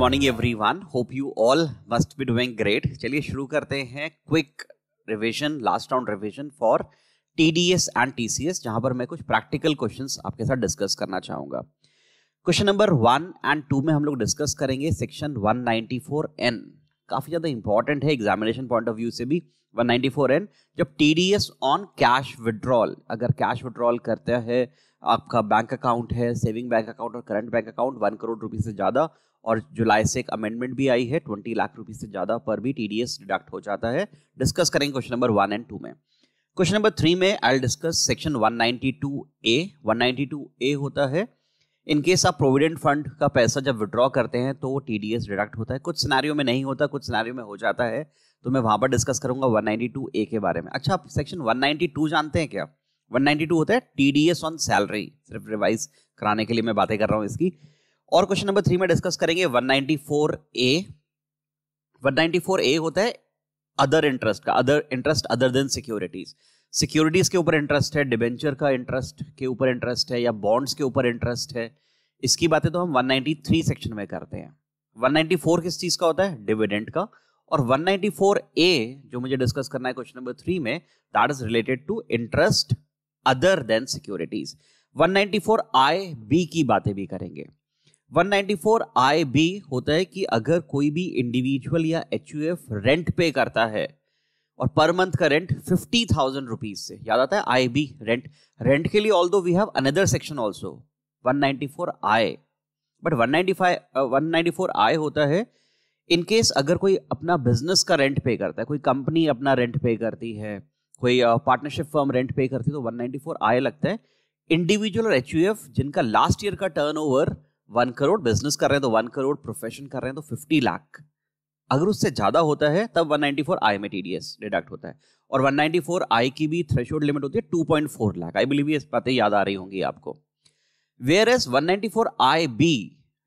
Morning everyone hope you all must be doing great चलिए शुरू करते हैं quick revision last round revision for T D S and T C S जहां पर मैं कुछ प्रैक्टिकल क्वेश्चन आपके साथ डिस्कस करना चाहूंगा question number one and two में हम लोग डिस्कस करेंगे section one ninety four N काफी ज्यादा इंपॉर्टेंट है एग्जामिनेशन पॉइंट ऑफ व्यू से भी वन नाइनटी फोर एन जब T D S on cash withdrawal अगर कैश विड्रॉल करते हैं आपका बैंक अकाउंट है सेविंग बैंक अकाउंट और current bank account one crore rupees से ज्यादा और जुलाई से एक अमेंडमेंट भी आई है ट्वेंटी लाख रुपीज से ज़्यादा पर भी टी डिडक्ट हो जाता है डिस्कस करेंगे question number one and two में क्वेश्चन नंबर थ्री में आई डिस्कस सेक्शन 192 ए 192 ए होता है इनकेस आप प्रोविडेंट फंड का पैसा जब विड्रॉ करते हैं तो टी डी एस डिडक्ट होता है कुछ सिनारियों में नहीं होता कुछ सिनारियों में हो जाता है तो मैं वहाँ पर डिस्कस करूंगा 192 ए के बारे में अच्छा आप सेक्शन 192 जानते हैं क्या 192 होता है T D S on salary सिर्फ रिवाइज कराने के लिए मैं बातें कर रहा हूँ इसकी और क्वेश्चन नंबर थ्री में डिस्कस करेंगे 194 ए 194 ए होता है अदर इंटरेस्ट का other interest other than securities securities के ऊपर इंटरेस्ट है डिबेंचर का इंटरेस्ट के ऊपर इंटरेस्ट है या बॉन्ड्स के ऊपर इंटरेस्ट है इसकी बातें तो हम 193 सेक्शन में करते हैं 194 किस चीज का होता है डिविडेंड का और 194 ए जो मुझे डिस्कस करना है क्वेश्चन नंबर थ्री में that is related to interest other than securities 194 I B की बातें भी करेंगे 194 आई बी होता है कि अगर कोई भी इंडिविजुअल या एच रेंट पे करता है और पर मंथ का रेंट फिफ्टी थाउजेंड रुपीज से याद आता है आई बी रेंट रेंट के लिए although we have another section also 194 four I but one 194 five uh, four I होता है इन केस अगर कोई अपना बिजनेस का रेंट पे करता है कोई कंपनी अपना रेंट पे करती है कोई पार्टनरशिप फर्म रेंट पे करती है तो वन नाइन्टी फोर आई लगता है इंडिविजुअल और एच जिनका लास्ट ईयर का turnover one crore business कर रहे हैं तो वन करोड़ प्रोफेशन कर रहे हैं तो फिफ्टी लाख अगर उससे ज़्यादा होता है तब 194 आई में टीडीएस डिडक्ट होता है और 194 आई की भी थ्रेश लिमिट होती है 2.4 लाख आई बिलीव ये बातें याद आ रही होंगी आपको where S one I B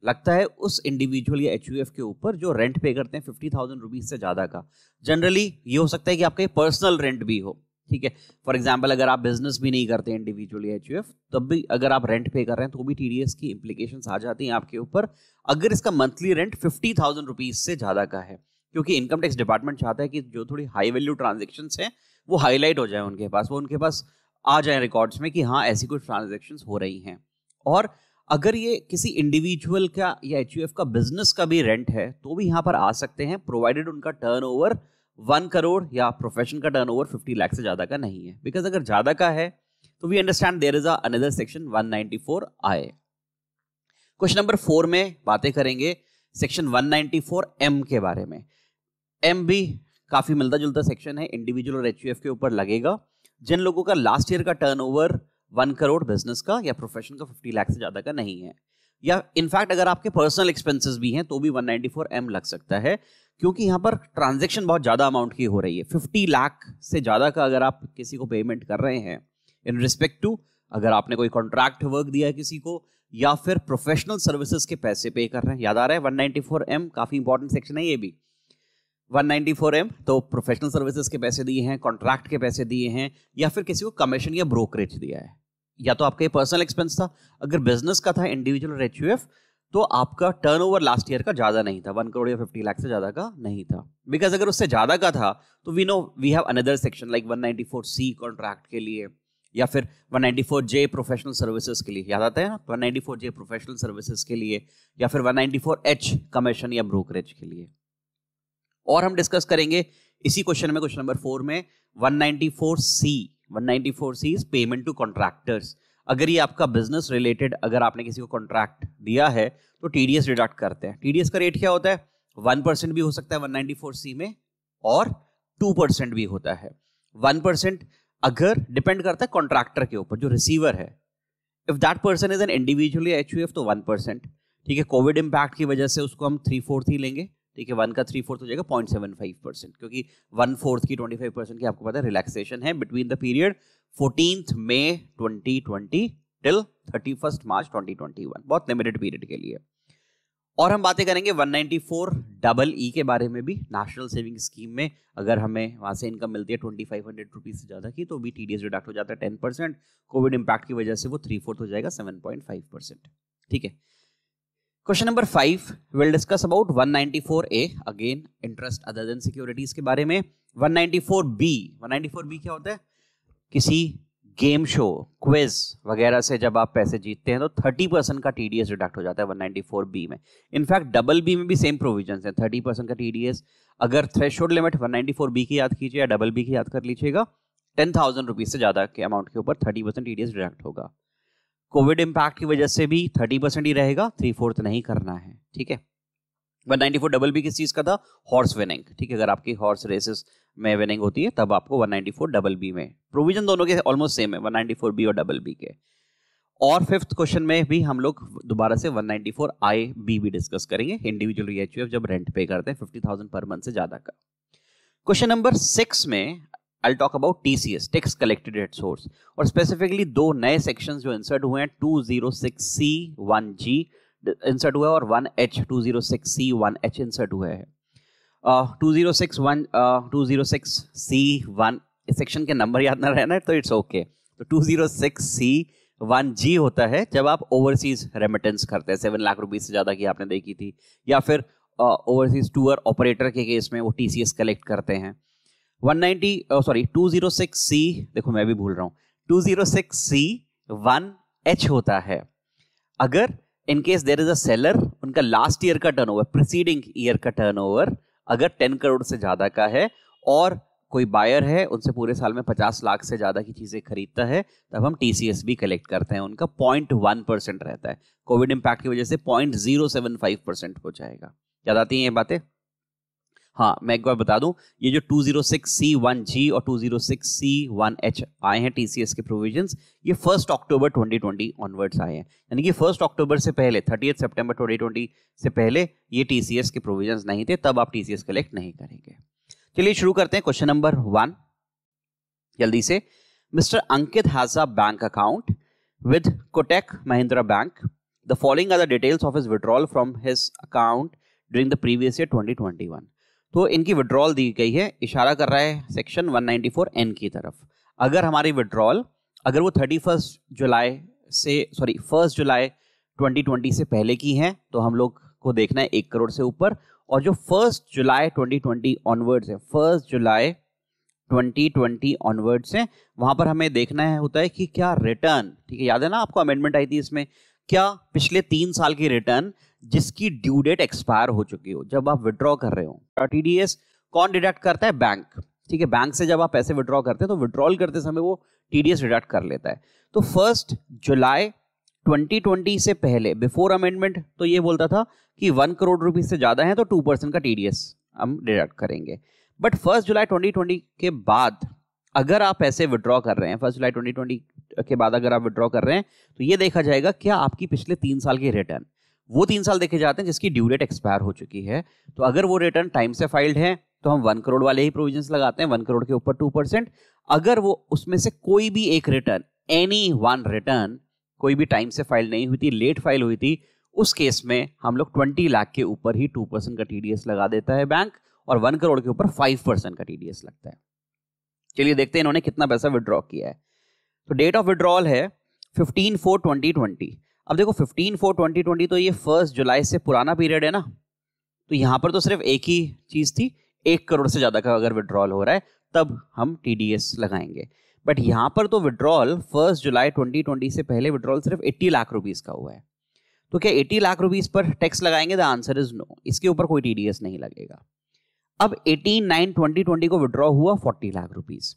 लगता है उस इंडिविजुअल या एच के ऊपर जो रेंट पे करते हैं फिफ्टी थाउजेंड रुपीज से ज़्यादा का जनरली ये हो सकता है कि आपका पर्सनल रेंट भी हो ठीक है फॉर एग्जाम्पल अगर आप बिजनेस भी नहीं करते इंडिविजुअली एच तब भी अगर आप रेंट पे कर रहे हैं तो भी टी की इम्प्लीकेशन आ जाती हैं आपके ऊपर अगर इसका monthly rent fifty thousand rupees से ज़्यादा का है क्योंकि इनकम टैक्स डिपार्टमेंट चाहता है कि जो थोड़ी हाई वैल्यू ट्रांजेक्शन हैं वो हाईलाइट हो जाए उनके पास वो उनके पास आ जाए रिकॉर्ड्स में कि हाँ ऐसी कुछ ट्रांजेक्शन हो रही हैं और अगर ये किसी इंडिविजुअल का या एच का बिजनेस का भी रेंट है तो भी यहाँ पर आ सकते हैं प्रोवाइडेड उनका टर्न ओवर वन करोड़ या प्रोफेशन का टर्नओवर 50 लाख से ज़्यादा का नहीं है बिकॉज अगर ज़्यादा का है तो we understand there is another section one ninety four I question number four में बातें करेंगे सेक्शन 194 एम के बारे में एम भी काफ़ी मिलता जुलता सेक्शन है इंडिविजुअल और एच के ऊपर लगेगा जिन लोगों का लास्ट ईयर का टर्नओवर वन करोड़ बिजनेस का या प्रोफेशन का फिफ्टी लाख से ज़्यादा का नहीं है या इनफैक्ट अगर आपके पर्सनल एक्सपेंसेस भी हैं तो भी 194 एम लग सकता है क्योंकि यहाँ पर ट्रांजेक्शन बहुत ज़्यादा अमाउंट की हो रही है फिफ्टी लाख से ज़्यादा का अगर आप किसी को पेमेंट कर रहे हैं इन रिस्पेक्ट टू अगर आपने कोई कॉन्ट्रैक्ट वर्क दिया है किसी को या फिर प्रोफेशनल सर्विसेज के पैसे पे कर रहे हैं याद आ रहा है वन एम काफ़ी इंपॉर्टेंट सेक्शन है ये भी वन फोर एम तो प्रोफेशनल सर्विसेज के पैसे दिए हैं कॉन्ट्रैक्ट के पैसे दिए हैं या फिर किसी को कमीशन या ब्रोकरेज दिया है या तो आपका ये पर्सनल एक्सपेंस था अगर बिजनेस का था इंडिविजुअल यू एच तो आपका टर्नओवर लास्ट ईयर का ज़्यादा नहीं था वन करोड़ या फिफ्टी लाख से ज़्यादा का नहीं था बिकॉज अगर उससे ज़्यादा का था तो we know we have another section like 194 C contract के लिए या फिर 194 जे प्रोफेशनल सर्विसेज के लिए याद आता है ना 194 जे प्रोफेशनल सर्विसेज के लिए या फिर 194 एच कमीशन या ब्रोकरेज के लिए और हम डिस्कस करेंगे इसी क्वेश्चन में क्वेश्चन नंबर फोर में 194 C 194 C is payment to contractors अगर ये आपका बिजनेस रिलेटेड अगर आपने किसी को कॉन्ट्रैक्ट दिया है तो टी डी एस डिडक्ट करते हैं टी डी एस का रेट क्या होता है वन परसेंट भी हो सकता है वन नाइनटी फोर सी में और टू परसेंट भी होता है वन परसेंट अगर डिपेंड करता है कॉन्ट्रैक्टर के ऊपर जो रिसीवर है if that person is an individually H U F तो वन परसेंट ठीक है कोविड इम्पैक्ट की वजह से उसको हम थ्री फोर्थ ही लेंगे ठीक है वन का थ्री फोर्थ हो जाएगा पॉइंट सेवन फाइव परसेंट क्योंकि वन फोर्थ की ट्वेंटी फाइव परसेंट की आपको पता है रिलैक्सेशन है between the period fourteenth May twenty twenty till thirty first March twenty twenty one बहुत लिमिटेड पीरियड के लिए और हम बातें करेंगे 194 डबल ई के बारे में भी नेशनल सेविंग स्कीम में अगर हमें वहाँ से इनकम मिलती है ट्वेंटी फाइव हंड्रेड रुपीज़ से ज़्यादा की तो भी टी डी एस डिडक्ट हो जाता है टेन परसेंट कोविड इम्पैक्ट की वजह से वो थ्री फोर्थ हो जाएगा सेवन पॉइंट फाइव परसेंट ठीक है question number five will discuss about 194 A again interest other than securities के बारे में 194 बी 194 बी क्या होता है किसी गेम शो क्विज वगैरह से जब आप पैसे जीतते हैं तो 30 परसेंट का टीडीएस डिडक्ट हो जाता है 194 बी में इनफैक्ट डबल बी में भी सेम प्रोविजन है थर्टी का टीडीएस अगर थ्रेश लिमिट वन बी की याद कीजिए या डबल बी की याद कर लीजिएगा टेन थाउजेंड से ज़्यादा के अमाउंट के ऊपर थर्टी परसेंट डिडक्ट होगा कोविड इंपैक्ट की वजह से भी थर्टी परसेंट ही रहेगा थ्री फोर्थ नहीं करना है ठीक है one ninety four double B किस चीज़ का था हॉर्स विनिंग ठीक है अगर आपकी हॉर्स रेसेस में विनिंग होती है तब आपको one ninety four double B में प्रोविजन दोनों के ऑलमोस्ट सेम है वन नाइन्टी फोर बी और डबल बी के और फिफ्थ क्वेश्चन में भी हम लोग दोबारा से 194 आई बी भी डिस्कस करेंगे इंडिविजुअल जब रेंट पे करते हैं 50,000 पर मंथ से ज़्यादा का क्वेश्चन नंबर सिक्स में I talk about T C S tax collected at source और स्पेसिफिकली दो नए सेक्शन जो इंसर्ट हुए हैं two zero six C one G insert हुआ है और one H two zero six C one H insert हुआ है two zero six one two zero six C one section के नंबर याद ना रहना है तो इट्स ओके तो two zero six C one जी होता है जब आप ओवरसीज रेमिटेंस करते हैं सेवन लाख रुपीज़ से ज़्यादा की आपने देखी थी या फिर ओवरसीज टूअर ऑपरेटर के केस में वो टी सी एस कलेक्ट करते हैं one ninety sorry two zero six C देखो मैं भी भूल रहा हूं two zero six C one H होता है अगर in case there is a seller उनका लास्ट ईयर का टर्नओवर प्रीसीडिंग ईयर का टर्नओवर अगर टेन करोड़ से ज़्यादा का है और कोई बायर है उनसे पूरे साल में पचास लाख से ज़्यादा की चीज़ें खरीदता है तब हम टीसीएस भी कलेक्ट करते हैं उनका पॉइंट वन परसेंट रहता है कोविड इंपैक्ट की वजह से point zero seven five percent हो जाएगा याद आती है ये बातें हाँ मैं एक बार बता दूं ये जो 206C1G और 206C1H आए हैं टीसीएस के प्रोविजंस ये फर्स्ट अक्टूबर 2020 ऑनवर्ड्स आए हैं यानी कि फर्स्ट अक्टूबर से पहले थर्टी सितंबर 2020 से पहले ये टीसीएस के प्रोविजंस नहीं थे तब आप टीसीएस कलेक्ट नहीं करेंगे चलिए शुरू करते हैं क्वेश्चन नंबर वन जल्दी से mister Ankit has bank account with Kotak Mahindra bank the following are the details of his withdrawal from his account during the previous year 2021. तो इनकी विड्रॉल दी गई है इशारा कर रहा है सेक्शन 194 एन की तरफ अगर हमारी विड्रॉल अगर वो थर्टी फर्स्ट जुलाई से सॉरी फर्स्ट जुलाई 2020 से पहले की है तो हम लोग को देखना है एक करोड़ से ऊपर और जो फर्स्ट जुलाई 2020 ऑनवर्ड्स है फर्स्ट जुलाई 2020 ऑनवर्ड से वहां पर हमें देखना है होता है कि क्या रिटर्न ठीक है याद है ना आपको अमेंडमेंट आई थी इसमें क्या पिछले तीन साल की रिटर्न जिसकी ड्यू डेट एक्सपायर हो चुकी हो जब आप विड्रॉ कर रहे हो टी कौन डिडक्ट करता है बैंक ठीक है बैंक से जब आप पैसे विड्रॉ करते हैं तो विड्रॉल करते समय वो टी डी डिडक्ट कर लेता है तो फर्स्ट जुलाई 2020 से पहले बिफोर अमेंडमेंट तो ये बोलता था कि वन करोड़ रुपीज से ज़्यादा है तो टू परसेंट का टी हम डिडक्ट करेंगे बट फर्स्ट जुलाई 2020 के बाद अगर आप पैसे विड्रॉ कर रहे हैं फर्स्ट जुलाई 2020 के बाद अगर आप विड्रॉ कर रहे हैं तो ये देखा जाएगा क्या आपकी पिछले तीन साल की रिटर्न वो तीन साल देखे जाते हैं जिसकी ड्यू डेट एक्सपायर हो चुकी है तो अगर वो रिटर्न टाइम से फाइल्ड है तो हम वन करोड़ वाले ही प्रोविजन लगाते हैं वन करोड़ के ऊपर टू परसेंट अगर वो उसमें से कोई भी एक रिटर्न एनी वन रिटर्न कोई भी टाइम से फाइल नहीं हुई थी लेट फाइल हुई थी उस केस में हम लोग ट्वेंटी लाख के ऊपर ही टू परसेंट का टीडीएस लगा देता है बैंक और वन करोड़ के ऊपर फाइव परसेंट का टीडीएस लगता है चलिए देखते हैं इन्होंने कितना पैसा विड्रॉ किया है तो डेट ऑफ विड्रॉल है फिफ्टीन फोर ट्वेंटी ट्वेंटी अब देखो फिफ्टीन फोर ट्वेंटी ट्वेंटी तो ये फर्स्ट जुलाई से पुराना पीरियड है ना तो यहाँ पर तो सिर्फ एक ही चीज़ थी एक करोड़ से ज़्यादा का अगर विड्रॉल हो रहा है तब हम टी लगाएंगे बट यहाँ पर तो withdrawal first July twenty twenty से पहले विड्रॉल सिर्फ एट्टी लाख रुपीज़ का हुआ है तो क्या एट्टी लाख रुपीज़ पर टैक्स लगाएंगे द आंसर इज नो इसके ऊपर कोई एस नहीं लगेगा अब एटीन नाइन ट्वेंटी ट्वेंटी को विड्रॉ हुआ फोर्टी लाख रुपीज़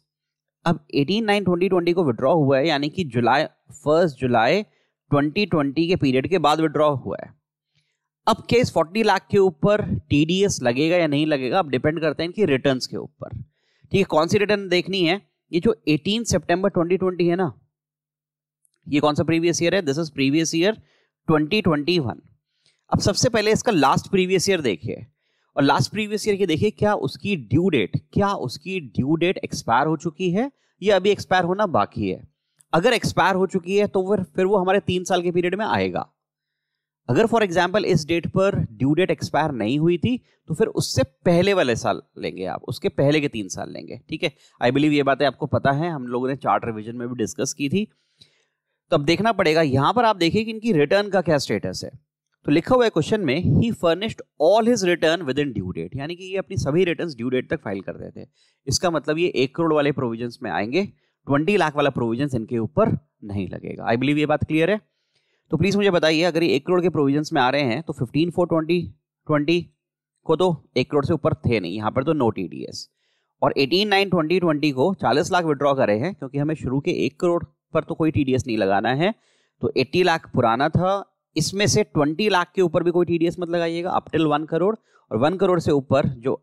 अब एटीन नाइन ट्वेंटी ट्वेंटी को विड्रॉ हुआ है यानी कि जुलाई फर्स्ट जुलाई 2020 के पीरियड के बाद विड्रॉ हुआ है अब केस 40 लाख के ऊपर टीडीएस लगेगा या नहीं लगेगा अब डिपेंड करते हैं इनकी रिटर्न के ऊपर ठीक है कौन सी रिटर्न देखनी है ये जो 18 सितंबर 2020 है ना ये कौन सा प्रीवियस ईयर है दिस इज प्रीवियस ईयर 2021 अब सबसे पहले इसका लास्ट प्रीवियस ईयर देखिए और लास्ट प्रीवियस ईयर की देखिए क्या उसकी ड्यू डेट क्या उसकी ड्यू डेट एक्सपायर हो चुकी है या अभी एक्सपायर होना बाकी है अगर एक्सपायर हो चुकी है तो फिर वो हमारे तीन साल के पीरियड में आएगा अगर फॉर एग्जाम्पल इस डेट पर ड्यू डेट एक्सपायर नहीं हुई थी तो फिर उससे पहले वाले साल लेंगे आप उसके पहले के तीन साल लेंगे ठीक है आई बिलीव ये बातें आपको पता है हम लोगों ने चार्ट रिविजन में भी डिस्कस की थी तो अब देखना पड़ेगा यहां पर आप देखिए कि इनकी रिटर्न का क्या स्टेटस है तो लिखा हुआ है क्वेश्चन में ही furnished all his return within due date यानी कि ये अपनी सभी रिटर्न ड्यू डेट तक फाइल कर रहे थे इसका मतलब ये एक करोड़ वाले प्रोविजन में आएंगे ट्वेंटी लाख वाला प्रोविजन इनके ऊपर नहीं लगेगा आई बिलीव ये बात क्लियर है तो प्लीज़ मुझे बताइए अगर ये एक करोड़ के प्रोविजन में आ रहे हैं तो फिफ्टीन फोर ट्वेंटी ट्वेंटी को तो एक करोड़ से ऊपर थे नहीं यहाँ पर तो नो टी डी एस और एटीन नाइन ट्वेंटी ट्वेंटी को चालीस लाख विड्रॉ करे हैं क्योंकि हमें शुरू के एक करोड़ पर तो कोई टी डी एस नहीं लगाना है तो एट्टी लाख पुराना था इसमें से ट्वेंटी लाख के ऊपर भी कोई टी डी एस मत लगाइएगा अपटिल वन करोड़ और वन करोड़ से ऊपर जो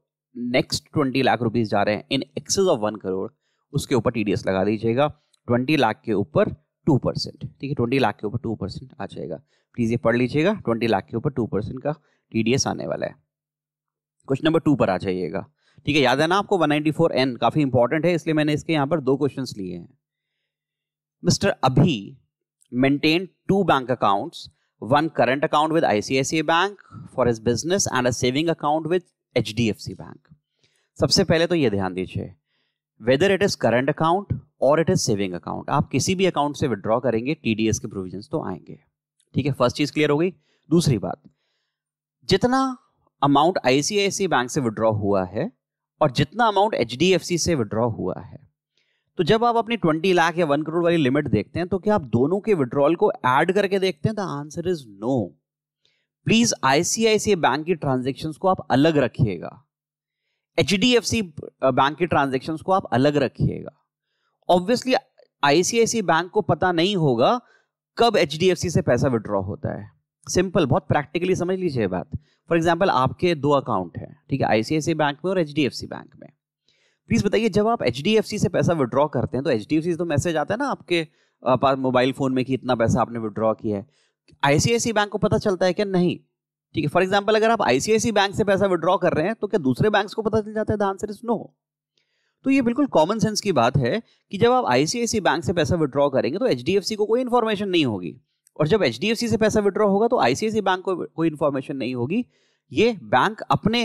नेक्स्ट ट्वेंटी लाख रुपीज़ जा रहे हैं in excess of one crore उसके ऊपर टी लगा दीजिएगा ट्वेंटी लाख के ऊपर टू परसेंट ठीक है ट्वेंटी लाख के ऊपर टू परसेंट आ जाएगा प्लीज़ ये पढ़ लीजिएगा ट्वेंटी लाख के ऊपर टू परसेंट का टी आने वाला है क्वेश्चन नंबर टू पर आ जाइएगा ठीक है याद है ना आपको 194 काफ़ी इंपॉर्टेंट है इसलिए मैंने इसके यहां पर दो क्वेश्चन लिए हैं मिस्टर अभी maintain two bank accounts one current account with ICICI bank for his business and a saving account with H bank सबसे पहले तो ये ध्यान दीजिए whether it is current account और इट इज़ सेविंग अकाउंट आप किसी भी अकाउंट से विड्रॉ करेंगे टीडीएस के प्रोविजन तो आएंगे ठीक है फर्स्ट चीज़ क्लियर हो गई दूसरी बात जितना अमाउंट आईसीआईसी बैंक से विड्रॉ हुआ है और जितना अमाउंट एच से विड्रॉ हुआ है तो जब आप अपनी ट्वेंटी लाख या वन करोड़ वाली लिमिट देखते हैं तो क्या आप दोनों के विड्रॉल को ऐड करके देखते हैं the answer is no please ICICI bank की ट्रांजेक्शन को आप अलग रखिएगा H D F C bank के ट्रांजेक्शन को आप अलग रखिएगा ऑब्वियसली आईसीआईसी बैंक को पता नहीं होगा कब एच डी एफ सी से पैसा विड्रॉ होता है सिंपल बहुत प्रैक्टिकली समझ लीजिए बात फॉर एग्जाम्पल आपके दो अकाउंट हैं ठीक है आईसीआईसी बैंक में और H D F C bank में प्लीज़ बताइए जब आप एच डी एफ सी से पैसा विड्रॉ करते हैं तो एच डी एफ सी तो मैसेज आता है ना आपके पास मोबाइल फ़ोन में कि इतना पैसा आपने विड्रॉ किया है आईसीआईसी बैंक को पता चलता है कि नहीं ठीक है फॉर एग्जाम्पल अगर आप आईसीआईसी बैंक से पैसा विड्रॉ कर रहे हैं तो क्या दूसरे बैंक को पता चल जाता है द आंसर इज नो तो ये बिल्कुल कॉमन सेंस की बात है कि जब आप आईसीआईसी बैंक से पैसा विड्रॉ करेंगे तो एच को कोई इन्फॉर्मेशन नहीं होगी और जब एच से पैसा विड्रॉ होगा तो आईसीआईसी बैंक को कोई इन्फॉर्मेशन नहीं होगी ये बैंक अपने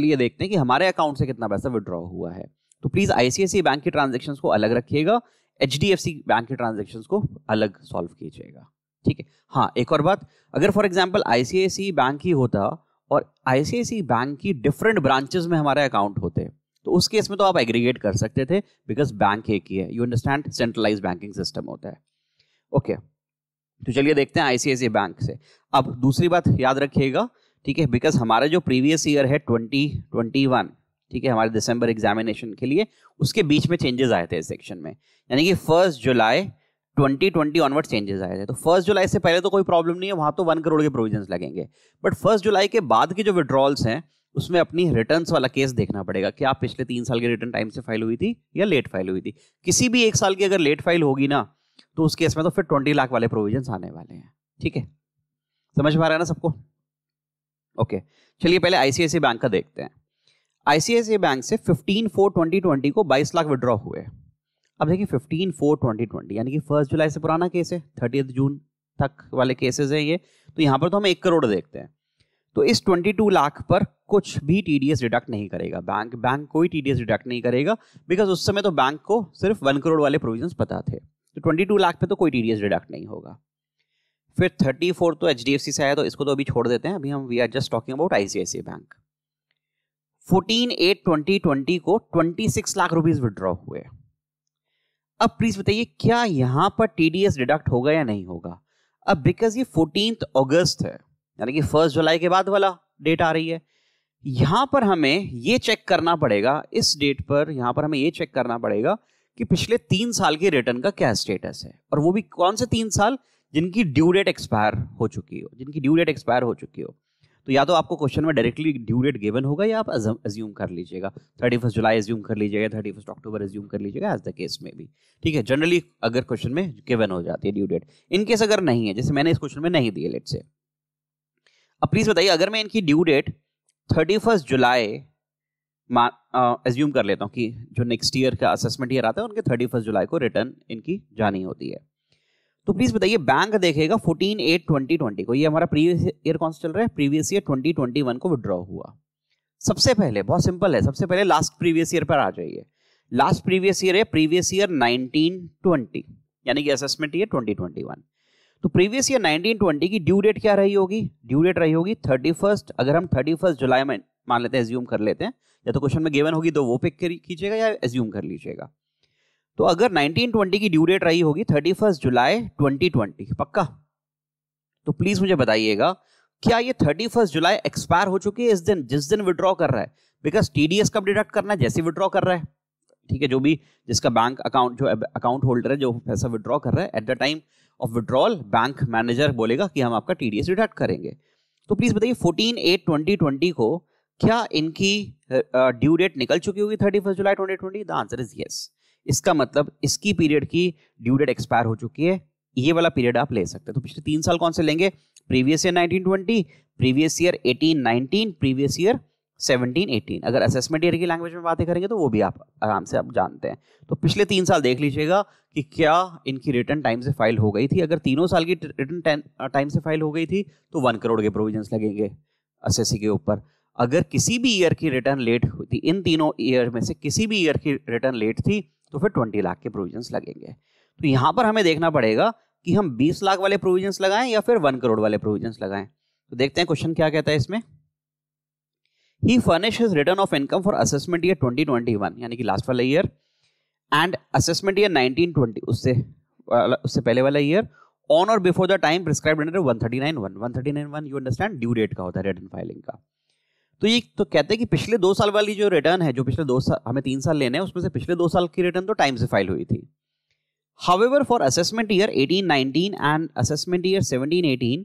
लिए देखते हैं कि हमारे अकाउंट से कितना पैसा विड्रॉ हुआ है तो प्लीज़ आईसीआईसी बैंक की ट्रांजेक्शन को अलग रखिएगा एच बैंक की ट्रांजेक्शन को अलग सॉल्व कीजिएगा ठीक है हाँ एक और बात अगर फॉर एग्जाम्पल आईसीआईसी बैंक ही होता और आईसीआईसी बैंक की डिफरेंट ब्रांचेज में हमारे अकाउंट होते तो उस केस में तो आप एग्रीगेट कर सकते थे बिकॉज बैंक एक ही है you understand centralise banking system होता है ओके okay. तो चलिए देखते हैं आईसीआईसी बैंक से अब दूसरी बात याद रखिएगा ठीक है बिकॉज हमारा जो प्रीवियस ईयर है ट्वेंटी ट्वेंटी वन ठीक है हमारे दिसंबर एग्जामिनेशन के लिए उसके बीच में चेंजेस आए थे इस सेक्शन में यानी कि first July twenty twenty onward changes आए थे तो फर्स्ट जुलाई से पहले तो कोई प्रॉब्लम नहीं है वहाँ तो वन करोड़ के प्रोविजन लगेंगे बट फर्स्ट जुलाई के बाद के जो विड्रॉल्स हैं उसमें अपनी रिटर्न्स वाला केस देखना पड़ेगा कि आप पिछले तीन साल के रिटर्न टाइम से फाइल हुई थी या लेट फाइल हुई थी किसी भी एक साल की अगर लेट फाइल होगी ना तो उस केस में तो फिर ट्वेंटी लाख वाले प्रोविजन आने वाले हैं ठीक है समझ पा रहे हैं ना सबको ओके चलिए पहले आईसीआईसी बैंक का देखते हैं आईसीआईसी बैंक से फिफ्टीन फोर ट्वेंटी ट्वेंटी को बाईस लाख विड्रॉ हुए हैं अब देखिए फिफ्टीन फोर ट्वेंटी ट्वेंटी यानी कि फर्स्ट जुलाई से पुराना केस है थर्टी जून तक वाले केसेस हैं ये तो यहाँ पर तो हम एक करोड़ देखते हैं तो इस 22 लाख पर कुछ भी टी एस डिडक्ट नहीं करेगा बैंक बैंक कोई एस डिडक्ट नहीं करेगा बिकॉज उस समय तो बैंक को सिर्फ वन करोड़ वाले प्रोविजन पता थे तो 22 लाख पे तो कोई एस डिडक्ट नहीं होगा फिर 34 तो एच से आया तो इसको तो अभी छोड़ देते हैं अभी हम we are just talking about I bank fourteen eight twenty twenty को twenty six lakh rupees withdraw हुए अब प्लीज बताइए क्या यहां पर टीडीएस डिडक्ट होगा या नहीं होगा अब बिकॉज ये फोर्टीन अगस्त है यानी कि फर्स्ट जुलाई के बाद वाला डेट आ रही है यहां पर हमें ये चेक करना पड़ेगा इस डेट पर यहां पर हमें ये चेक करना पड़ेगा कि पिछले तीन साल के रिटर्न का क्या स्टेटस है और वो भी कौन से तीन साल जिनकी ड्यू डेट एक्सपायर हो चुकी हो जिनकी ड्यू डेट एक्सपायर हो चुकी हो तो या तो आपको क्वेश्चन में डायरेक्टली ड्यू डेट गिवन होगा या आप एज्यूम कर लीजिएगा थर्टी फर्स्ट जुलाई एज्यूम कर लीजिएगा थर्टी फर्स्ट अक्टूबर एज्यूम कर लीजिएगा एज द केस में भी ठीक है जनरली अगर क्वेश्चन में गिवन हो जाती है ड्यू डेट इनकेस अगर नहीं है जैसे मैंने इस क्वेश्चन में नहीं दिए लेट से अब प्लीज़ बताइए अगर मैं इनकी due date thirty first July assume कर लेता हूँ कि जो नेक्स्ट ईयर का असेसमेंट ईयर आता है उनके थर्टी फर्स्ट जुलाई को रिटर्न इनकी जानी होती है तो प्लीज बताइए बैंक देखेगा फोर्टीन एट ट्वेंटी ट्वेंटी को ये हमारा प्रीवियस ईयर कौन सा चल रहा है previous year twenty twenty one को विड्रॉ हुआ सबसे पहले बहुत सिंपल है सबसे पहले लास्ट प्रीवियस ईयर पर आ जाइए लास्ट प्रीवियस ईयर है प्रीवियस ईयर नाइनटीन ट्वेंटी यानी कि assessment year twenty twenty one तो प्रीवियस ईयर नाइनटीन ट्वेंटी की ड्यू डेट क्या रही होगी ड्यू डेट रही होगी थर्टी फर्स्ट अगर हम थर्टी फर्स्ट जुलाई में मान लेते हैं एज्यूम कर लेते हैं या तो क्वेश्चन में गिवन होगी तो वो पिक कीजिएगा या एज्यूम कर लीजिएगा तो अगर 1920 की ड्यू डेट रही होगी 31 जुलाई 2020 पक्का तो प्लीज मुझे बताइएगा क्या ये 31 जुलाई एक्सपायर हो चुकी है इस दिन जिस दिन विड्रॉ कर रहा है बिकॉज टीडीएस कब डिडक्ट करना है जैसे विड्रॉ कर रहा है ठीक है जो भी जिसका बैंक अकाउंट जो अकाउंट होल्डर है जो पैसा विड्रॉ कर रहा है at the time of withdrawal bank manager बोलेगा कि हम आपका टीडीएस डिडक्ट करेंगे तो प्लीज बताइए फोर्टीन एट ट्वेंटी ट्वेंटी को क्या इनकी ड्यू डेट निकल चुकी होगी thirty first July twenty twenty the answer is yes इसका मतलब इसकी पीरियड की ड्यू डेट एक्सपायर हो चुकी है ये वाला पीरियड आप ले सकते हैं तो पिछले तीन साल कौन से लेंगे previous year 1920 previous year 1819 previous year 1718 अगर असेसमेंट ईयर की लैंग्वेज में बातें करेंगे तो वो भी आप आराम से आप जानते हैं तो पिछले तीन साल देख लीजिएगा कि क्या इनकी रिटर्न टाइम से फाइल हो गई थी अगर तीनों साल की रिटर्न टाइम से फाइल हो गई थी तो वन करोड़ के प्रोविजन लगेंगे एस के ऊपर अगर किसी भी ईयर की रिटर्न लेट हुई थी इन तीनों ईयर में से किसी भी ईयर की रिटर्न लेट थी तो फिर ट्वेंटी लाख के प्रोविजंस लगेंगे तो यहाँ पर हमें देखना पड़ेगा कि हम बीस लाख वाले प्रोविजंस लगाएं या फिर वन करोड़ वाले प्रोविजंस लगाएं तो देखते हैं क्वेश्चन क्या कहता है इसमें ही furnish his return of income for assessment year twenty twenty one यानी कि लास्ट वाला year and assessment year nineteen twenty उससे उससे पहले वाला ईयर ऑन और before the time prescribe under nine one you understand due date का होता है रिटर्न फाइलिंग का तो ये तो कहते हैं कि पिछले दो साल वाली जो रिटर्न है जो पिछले दो साल हमें तीन साल लेने हैं उसमें से पिछले दो साल की रिटर्न तो टाइम से फाइल हुई थी However, for assessment year 18-19 and assessment year 17-18,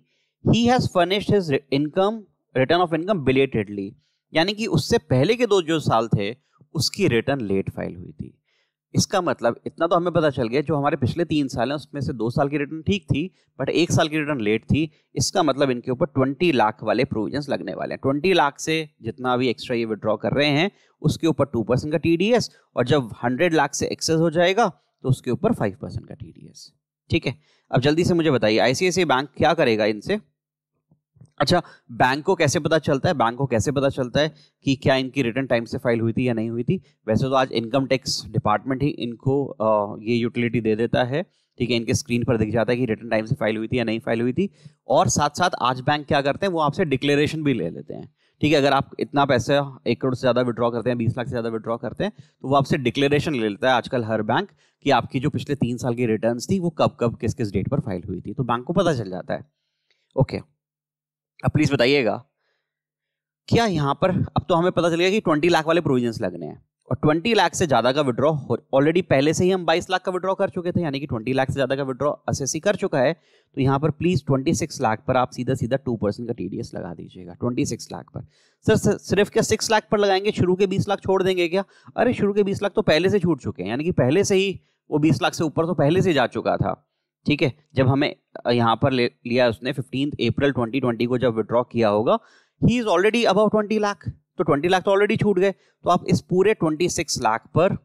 he has furnished his income return of income belatedly यानी कि उससे पहले के दो जो साल थे उसकी रिटर्न लेट फाइल हुई थी इसका मतलब इतना तो हमें पता चल गया जो हमारे पिछले तीन साल हैं उसमें से दो साल की रिटर्न ठीक थी बट एक साल की रिटर्न लेट थी इसका मतलब इनके ऊपर ट्वेंटी लाख वाले प्रोविजन लगने वाले हैं ट्वेंटी लाख से जितना भी एक्स्ट्रा ये विड्रॉ कर रहे हैं उसके ऊपर टू परसेंट का टी और जब हंड्रेड लाख से एक्सेस हो जाएगा तो उसके ऊपर फाइव परसेंट का टी ठीक है अब जल्दी से मुझे बताइए आईसीआईसी बैंक क्या करेगा इनसे अच्छा बैंक को कैसे पता चलता है बैंक को कैसे पता चलता है कि क्या इनकी रिटर्न टाइम से फाइल हुई थी या नहीं हुई थी वैसे तो आज इनकम टैक्स डिपार्टमेंट ही इनको ये यूटिलिटी दे देता है ठीक है इनके स्क्रीन पर दिख जाता है कि रिटर्न टाइम से फाइल हुई थी या नहीं फाइल हुई थी और साथ साथ आज बैंक क्या करते हैं वो आपसे डिक्लेरेशन भी ले लेते हैं ठीक है अगर आप इतना पैसा एक करोड़ से ज़्यादा विड्रॉ करते हैं बीस लाख से ज़्यादा विड्रॉ करते हैं तो वो आपसे डिक्लेरेशन ले लेता है आजकल हर बैंक कि आपकी जो पिछले तीन साल की रिटर्न थी वो कब कब किस किस डेट पर फाइल हुई थी तो बैंक को पता चल जाता है ओके okay. अब प्लीज़ बताइएगा क्या यहाँ पर अब तो हमें पता चल गया कि ट्वेंटी लाख वाले प्रोविजन लगने हैं और ट्वेंटी लाख से ज़्यादा का विड्रॉ ऑलरेडी पहले से ही हम बाईस लाख का विड्रॉ कर चुके थे यानी कि ट्वेंटी लाख से ज़्यादा का विड्रॉ एस कर चुका है तो यहाँ पर प्लीज़ ट्वेंटी सिक्स लाख पर आप सीधा सीधा टू परसेंट का टी लगा दीजिएगा ट्वेंटी सिक्स लाख पर सर सिर्फ क्या सिक्स लाख पर लगाएंगे शुरू के बीस लाख छोड़ देंगे क्या अरे शुरू के बीस लाख तो पहले से छूट चुके हैं यानी कि पहले से ही वो बीस लाख से ऊपर तो पहले से जा चुका था ठीक है जब हमें यहाँ पर ले लिया उसने फिफ्टीन अप्रैल 2020 को जब विड्रॉ किया होगा he is already about twenty lakh तो ट्वेंटी लाख तो ऑलरेडी छूट गए तो आप इस पूरे ट्वेंटी सिक्स लाख पर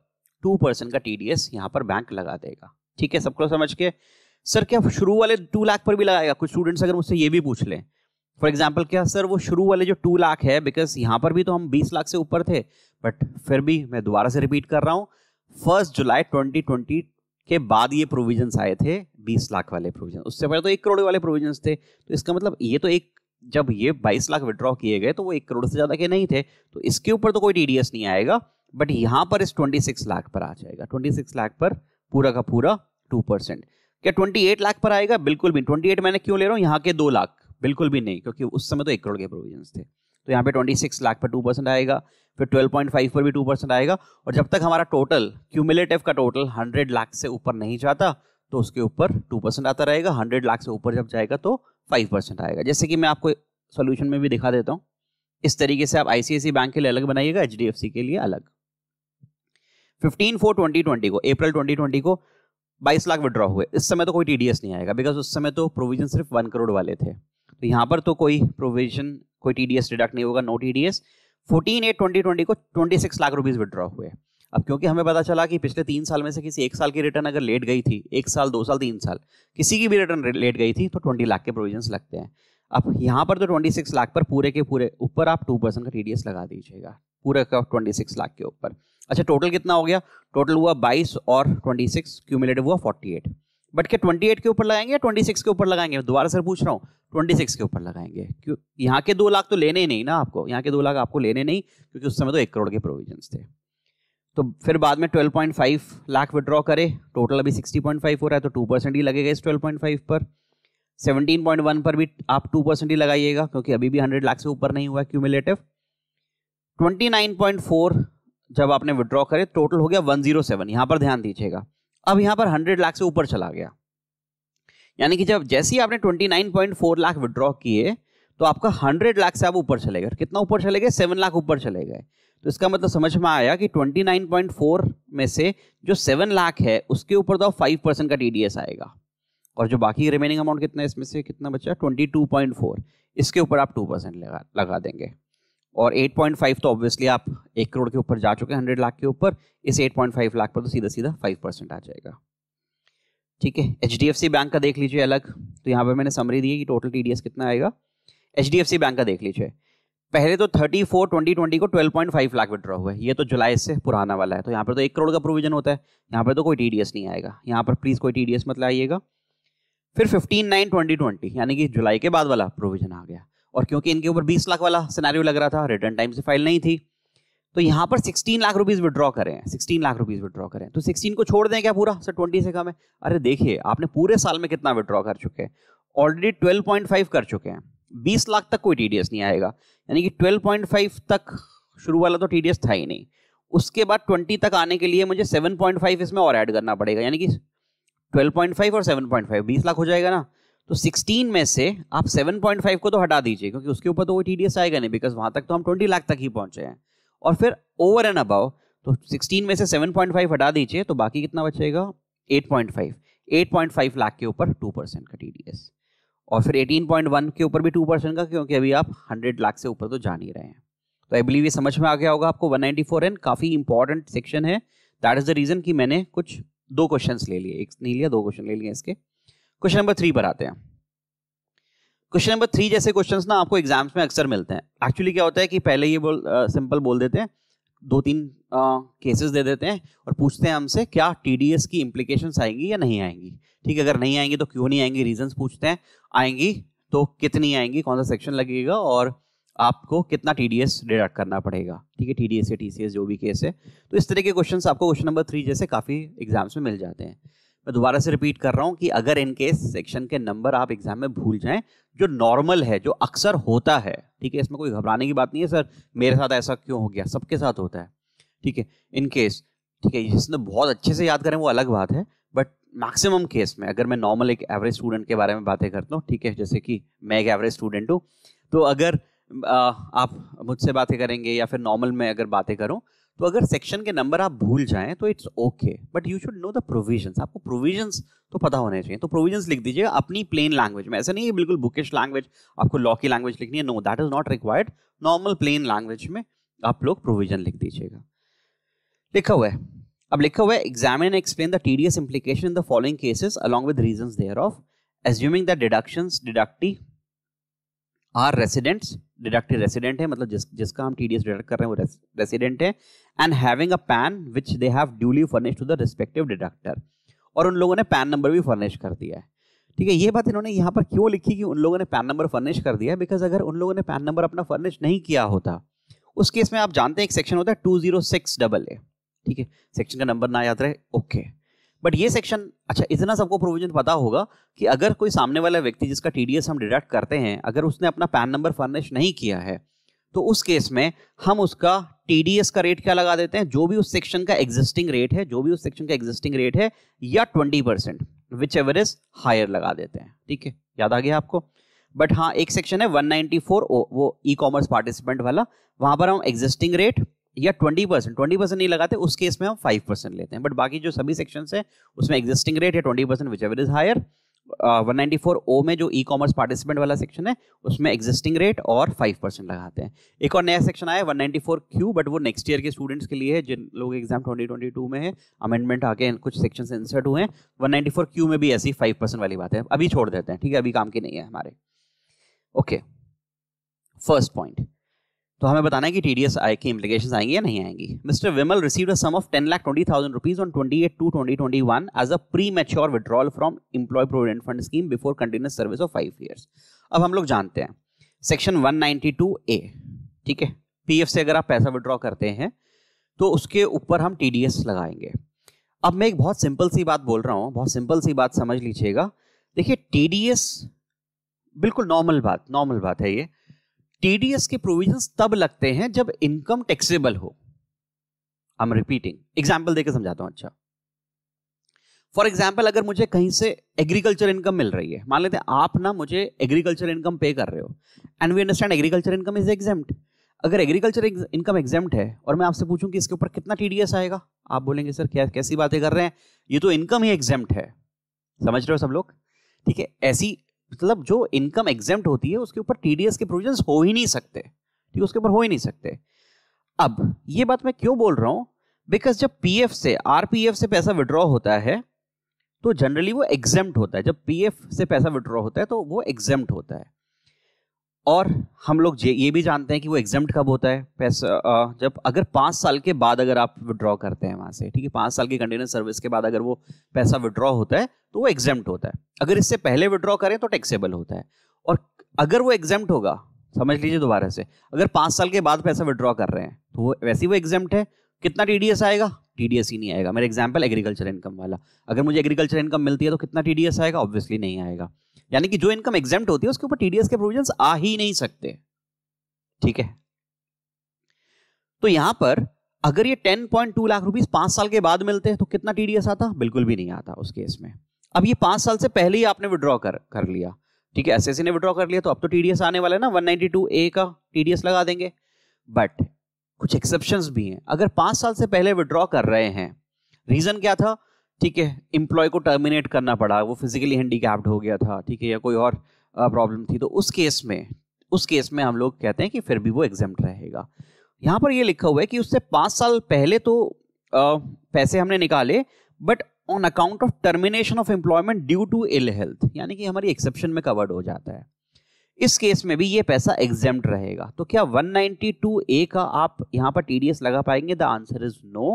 टू परसेंट का टी डी एस यहाँ पर बैंक लगा देगा ठीक है सबको समझ के सर क्या शुरू वाले टू लाख पर भी लगाएगा कुछ स्टूडेंट्स अगर मुझसे ये भी पूछ लें फॉर एग्जाम्पल क्या सर वो शुरू वाले जो टू लाख है बिकॉज यहाँ पर भी तो हम बीस लाख से ऊपर थे बट फिर भी मैं दोबारा से रिपीट कर रहा हूँ फर्स्ट जुलाई ट्वेंटी ट्वेंटी के बाद ये प्रोविजन आए थे बीस लाख वाले प्रोविजन उससे पहले तो एक करोड़ वाले प्रोविजन थे तो इसका मतलब ये तो एक जब ये बाईस लाख विड्रॉ किए गए तो वो एक करोड़ से ज़्यादा के नहीं थे तो इसके ऊपर तो कोई टी नहीं आएगा बट यहाँ पर इस ट्वेंटी सिक्स लाख पर आ जाएगा ट्वेंटी सिक्स लाख पर पूरा का पूरा टू परसेंट क्या ट्वेंटी एट लाख पर आएगा बिल्कुल भी ट्वेंटी एट मैंने क्यों ले रहा हूँ यहाँ के दो लाख बिल्कुल भी नहीं क्योंकि उस समय तो एक करोड़ के प्रोविजन थे तो यहाँ पे 26 लाख पर 2 परसेंट आएगा फिर 12.5 पर भी 2 परसेंट आएगा और जब तक हमारा टोटल क्यूमुलेटिव का टोटल 100 लाख से ऊपर नहीं जाता तो उसके ऊपर 2 परसेंट आता रहेगा 100 लाख से ऊपर जब जाएगा तो 5 परसेंट आएगा जैसे कि मैं आपको सोल्यूशन में भी दिखा देता हूँ इस तरीके से आप आईसीआईसी बैंक के लिए अलग बनाइएगा एच के लिए अलग फिफ्टीन फोर ट्वेंटी ट्वेंटी को अप्रैल ट्वेंटी ट्वेंटी को बाईस लाख विड्रॉ हुए इस समय तो कोई टी नहीं आएगा बिकॉज उस समय तो प्रोविजन सिर्फ वन करोड़ वाले थे तो यहाँ पर तो कोई प्रोविजन कोई टीडीएस डिडक्ट नहीं होगा no T D S fourteen eight twenty को twenty six lakh rupees withdraw हुए अब क्योंकि हमें पता चला कि पिछले तीन साल में से किसी एक साल की रिटर्न अगर लेट गई थी एक साल दो साल तीन साल किसी की भी रिटर्न लेट गई थी तो ट्वेंटी लाख के प्रोविजन लगते हैं अब यहाँ पर तो ट्वेंटी सिक्स लाख पर पूरे के पूरे ऊपर आप टू परसेंट का टी लगा दीजिएगा पूरे का ट्वेंटी सिक्स लाख के ऊपर अच्छा टोटल कितना हो गया टोटल हुआ बाईस और ट्वेंटी सिक्स क्यूमुलेटिव हुआ फोर्टी एट बट क्या एट के ऊपर लगाएंगे या सिक्स के ऊपर लगाएंगे दोबारा सर पूछ रहा हूँ सिक्स के ऊपर लगाएंगे क्यों यहाँ के दो लाख तो लेने ही नहीं ना आपको यहाँ के दो लाख आपको लेने नहीं क्योंकि उस समय तो एक करोड़ के प्रोविजन थे तो फिर बाद में 12.5 लाख विड्रॉ करे टोटल अभी 60.5 हो रहा है तो टू परसेंट ही लगेगा इस 12.5 पर 17.1 पर भी आप टू परसेंट ही लगाइएगा क्योंकि अभी भी 100 लाख से ऊपर नहीं हुआ है पॉइंट 29.4 जब आपने विड्रॉ करे टोटल हो गया 107 यहाँ पर ध्यान दीजिएगा अब यहाँ पर हंड्रेड लाख से ऊपर चला गया यानी कि जब जैसे ही आपने twenty nine point four lakh withdraw किए तो आपका हंड्रेड लाख से आप ऊपर चले गए कितना ऊपर चले गए सेवन लाख ऊपर चले गए तो इसका मतलब समझ में आया कि 29.4 में से जो 7 लाख है उसके ऊपर तो फाइव परसेंट का टीडीएस आएगा और जो बाकी रिमेनिंग अमाउंट कितना है इसमें से कितना बचा फोर इसके ऊपर आप टू परसेंट लगा लगा देंगे और 8.5 तो ऑब्वियसली आप एक करोड़ के ऊपर जा चुके हैं हंड्रेड लाख के ऊपर इस 8.5 लाख पर तो सीधा सीधा फाइव परसेंट आ जाएगा ठीक है एच बैंक का देख लीजिए अलग तो यहाँ पर मैंने समरी दी है कि टोटल टी कितना आएगा एच बैंक का देख लीजिए पहले तो थर्टी फोर ट्वेंटी ट्वेंटी को twelve point five lakh withdraw हुआ है ये तो जुलाई से पुराना वाला है तो यहाँ पर तो एक करोड़ का प्रोविजन होता है यहाँ पर तो कोई टी नहीं आएगा यहाँ पर प्लीज़ कोई टी मत लाइएगा फिर फिफ्टीन नाइन ट्वेंटी ट्वेंटी यानी कि जुलाई के बाद वाला प्रोविजन आ गया और क्योंकि इनके ऊपर 20 लाख वाला सिनारियो लग रहा था रिटर्न टाइम से फाइल नहीं थी तो यहाँ पर 16 लाख रुपीज़ विड्रॉ करें 16 लाख रुपीज़ विड्रॉ करें तो 16 को छोड़ दें क्या पूरा सर 20 से कम है अरे देखिए आपने पूरे साल में कितना विड्रॉ कर चुके हैं ऑलरेडी 12.5 कर चुके हैं 20 लाख तक कोई टी नहीं आएगा यानी कि 12.5 तक शुरू वाला तो टी था ही नहीं उसके बाद ट्वेंटी तक आने के लिए मुझे सेवन इसमें और ऐड करना पड़ेगा यानी कि ट्वेल्व और 7.5 20 लाख हो जाएगा ना तो 16 में से आप 7.5 को तो हटा दीजिए क्योंकि उसके ऊपर तो वो टी आएगा नहीं बिकॉज वहाँ तक तो हम 20 लाख तक ही पहुंचे हैं और फिर ओवर एंड अबाव तो 16 में से 7.5 हटा दीजिए तो बाकी कितना बचेगा 8.5 8.5 लाख के ऊपर 2 परसेंट का टी और फिर 18.1 के ऊपर भी 2 परसेंट का क्योंकि अभी आप 100 लाख से ऊपर तो जा नहीं रहे हैं तो आई बिलीव ये समझ में आ गया होगा आपको 194 एन काफ़ी इंपॉर्टेंट सेक्शन है दैट इज़ द रीज़न कि मैंने कुछ दो क्वेश्चन ले लिए एक नहीं लिया दो क्वेश्चन ले लिए इसके क्वेश्चन नंबर थ्री पर आते हैं क्वेश्चन नंबर थ्री जैसे क्वेश्चन ना आपको एग्जाम्स में अक्सर मिलते हैं एक्चुअली क्या होता है कि पहले ये बोल सिंपल बोल देते हैं दो तीन केसेस दे देते हैं और पूछते हैं हमसे क्या टीडीएस की इम्प्लीकेशन आएंगी या नहीं आएंगी ठीक अगर नहीं आएंगी तो क्यों नहीं आएंगी रीजन पूछते हैं आएंगी तो कितनी आएंगी कौन सा सेक्शन लगेगा और आपको कितना टी डी एस करना पड़ेगा ठीक है टी डी एस या टी सी एस जो भी केस है तो इस तरह के क्वेश्चन आपको क्वेश्चन नंबर थ्री जैसे काफ़ी एग्जाम्स में मिल जाते हैं मैं दोबारा से रिपीट कर रहा हूँ कि अगर इनके सेक्शन के नंबर आप एग्जाम में भूल जाएं जो नॉर्मल है जो अक्सर होता है ठीक है इसमें कोई घबराने की बात नहीं है सर मेरे साथ ऐसा क्यों हो गया सबके साथ होता है ठीक है इन केस ठीक है जिसने बहुत अच्छे से याद करें वो अलग बात है बट मैक्सिमम केस में अगर मैं नॉर्मल एक एवरेज स्टूडेंट के बारे में बातें करता हूँ ठीक है जैसे कि मैं एक एवरेज स्टूडेंट हूँ तो अगर आप मुझसे बातें करेंगे या फिर नॉर्मल में अगर बातें करूँ तो अगर सेक्शन के नंबर आप भूल जाएं तो it's okay but you should know the provisions आपको प्रोविजंस तो पता होने चाहिए तो प्रोविजंस लिख दीजिए अपनी प्लेन लैंग्वेज में ऐसा नहीं है बिल्कुल बुकिश लैंग्वेज आपको लॉ की लैंग्वेज लिखनी है no that is not required normal plain language में आप लोग प्रोविजन लिख दीजिएगा लिखा हुआ है अब लिखा हुआ है examine and explain the TDS implication in the following cases along with reason there of assuming the deduction deductee are residents deducted resident है मतलब जिस जिसका हम टी डी एस डिडक्ट कर रहे हैं वो रेसिडेंट है and having a PAN which they have duly furnish to the respective deductor और उन लोगों ने पैन नंबर भी फर्निश कर दिया है ठीक है ये बात इन्होंने यहाँ पर क्यों लिखी कि उन लोगों ने पैन नंबर फर्निश कर दिया बिकॉज अगर उन लोगों ने पैन नंबर अपना फर्निश नहीं किया होता उस केस में आप जानते हैं एक सेक्शन होता है two zero six double A ठीक है सेक्शन का नंबर ना याद रहे ओके okay. बट ये सेक्शन अच्छा इतना सबको प्रोविजन पता होगा कि अगर कोई सामने वाला व्यक्ति जिसका टी हम डिडक्ट करते हैं अगर उसने अपना पैन नंबर फर्निश नहीं किया है तो उस केस में हम उसका टी का रेट क्या लगा देते हैं जो भी उस सेक्शन का एग्जिस्टिंग रेट है जो भी उस सेक्शन का एग्जिस्टिंग रेट है या twenty percent whichever is higher लगा देते हैं ठीक है याद आ गया आपको बट हाँ एक सेक्शन है 194 ओ, वो ई कॉमर्स पार्टिसिपेंट वाला वहां पर हम एग्जिस्टिंग रेट या ट्वेंटी परसेंट ट्वेंटी परसेंट नहीं लगाते उस केस में हम फाइव परसेंट लेते हैं बट बाकी जो सभी सेक्शन है उसमें एग्जिस्टिंग रेट या twenty percent whichever is higher one ninety four O में जो ई कॉमर्स पार्टिसिपेंट वाला सेक्शन है उसमें एग्जिस्टिंग रेट और फाइव परसेंट लगाते हैं एक और नया सेक्शन आया one ninety four Q but वो नेक्स्ट ईयर के स्टूडेंट्स के लिए है जिन लोग एग्जाम ट्वेंटी ट्वेंटी टू में है अमेंडमेंट आके कुछ सेक्शन इंसर्ट हुए हैं वन नाइन्टी फोर क्यू में भी ऐसी फाइव परसेंट वाली बात है अभी छोड़ देते हैं ठीक है अभी काम की नहीं है हमारे ओके फर्स्ट पॉइंट तो हमें बताना है कि टी डी एस आई की इम्प्लीकेशन आएंगी या नहीं आएंगी mister Vimal receive a sum of ten lakh twenty thousand rupees on twenty eight two twenty twenty one as a premature withdrawal from employ provident fund scheme before continuous service of five years अब हम लोग जानते हैं section one ninety two A ठीक है P F से अगर आप पैसा विड्रॉ करते हैं तो उसके ऊपर हम टी डी एस लगाएंगे अब मैं एक बहुत सिंपल सी बात बोल रहा हूँ बहुत सिंपल सी बात समझ लीजिएगा देखिए टी डी एस बिल्कुल नॉर्मल बात नॉर्मल बात है ये टीडीएस के प्रोविजन तब लगते हैं जब इनकम टैक्सेबल हो आई एम रिपीटिंग एग्जाम्पल देकर समझाता हूं अच्छा फॉर एग्जाम्पल अगर मुझे कहीं से एग्रीकल्चर इनकम मिल रही है मान लेते हैं आप ना मुझे एग्रीकल्चर इनकम पे कर रहे हो and we understand agriculture income is exempt अगर एग्रीकल्चर इनकम एग्जाम्प्ट है और मैं आपसे पूछूं कि इसके ऊपर कितना टीडीएस आएगा आप बोलेंगे सर क्या कैसी बातें कर रहे हैं ये तो इनकम ही एग्जाम्प्ट है समझ रहे हो सब लोग ठीक है ऐसी मतलब जो इनकम एग्जाम होती है उसके ऊपर टीडीएस के प्रोविजन हो ही नहीं सकते ठीक है उसके ऊपर हो ही नहीं सकते अब ये बात मैं क्यों बोल रहा हूँ बिकॉज जब पी से आर से पैसा विड्रॉ होता है तो जनरली वो एग्जेम्प्ट होता है जब पीएफ से पैसा विड्रॉ होता है तो वो एग्जेम्प्ट होता है और हम लोग ये भी जानते हैं कि वो एग्जाम कब होता है पैसा जब अगर पाँच साल के बाद अगर आप विड्रॉ करते हैं वहाँ से ठीक है पाँच साल की कंटिन्यूस सर्विस के बाद अगर वो पैसा विड्रॉ होता है तो वो एग्जाम होता है अगर इससे पहले विड्रॉ करें तो टैक्सेबल होता है और अगर वो एग्जाम होगा समझ लीजिए दोबारा से अगर पाँच साल के बाद पैसा विड्रॉ कर रहे हैं तो वो वैसे ही वो एग्जाम है कितना टी आएगा टी ही नहीं आएगा मेरा एग्जाम्पल एग्रीकल्चर इनकम वाला अगर मुझे एग्रीकल्चर इनकम मिलती है तो कितना टी आएगा ऑब्वियसली नहीं आएगा यानी कि जो इनकम एग्जाम होती है उसके ऊपर टीडीएस के प्रोविजन आ ही नहीं सकते ठीक है तो यहां पर अगर ये 10.2 लाख रुपीस पांच साल के बाद मिलते हैं तो कितना टीडीएस आता बिल्कुल भी नहीं आता उस केस में अब ये पांच साल से पहले ही आपने विड्रॉ कर कर लिया ठीक है एसएससी ने विड्रॉ कर लिया तो अब तो टीडीएस आने वाला है ना 192 ए का टीडीएस लगा देंगे बट कुछ एक्सेप्शन भी हैं अगर पांच साल से पहले विड्रॉ कर रहे हैं रीजन क्या था ठीक है एम्प्लॉय को टर्मिनेट करना पड़ा वो फिजिकली हैंडीकैप्ड हो गया था ठीक है या कोई और प्रॉब्लम थी तो उस केस में उस केस में हम लोग कहते हैं कि फिर भी वो एग्जाम रहेगा यहाँ पर ये लिखा हुआ है कि उससे पाँच साल पहले तो आ, पैसे हमने निकाले but on account of termination of employment due to ill health यानी कि हमारी एक्सेप्शन में कवर्ड हो जाता है इस केस में भी ये पैसा एग्जाम रहेगा तो क्या 192 ए का आप यहाँ पर टी लगा पाएंगे the answer is no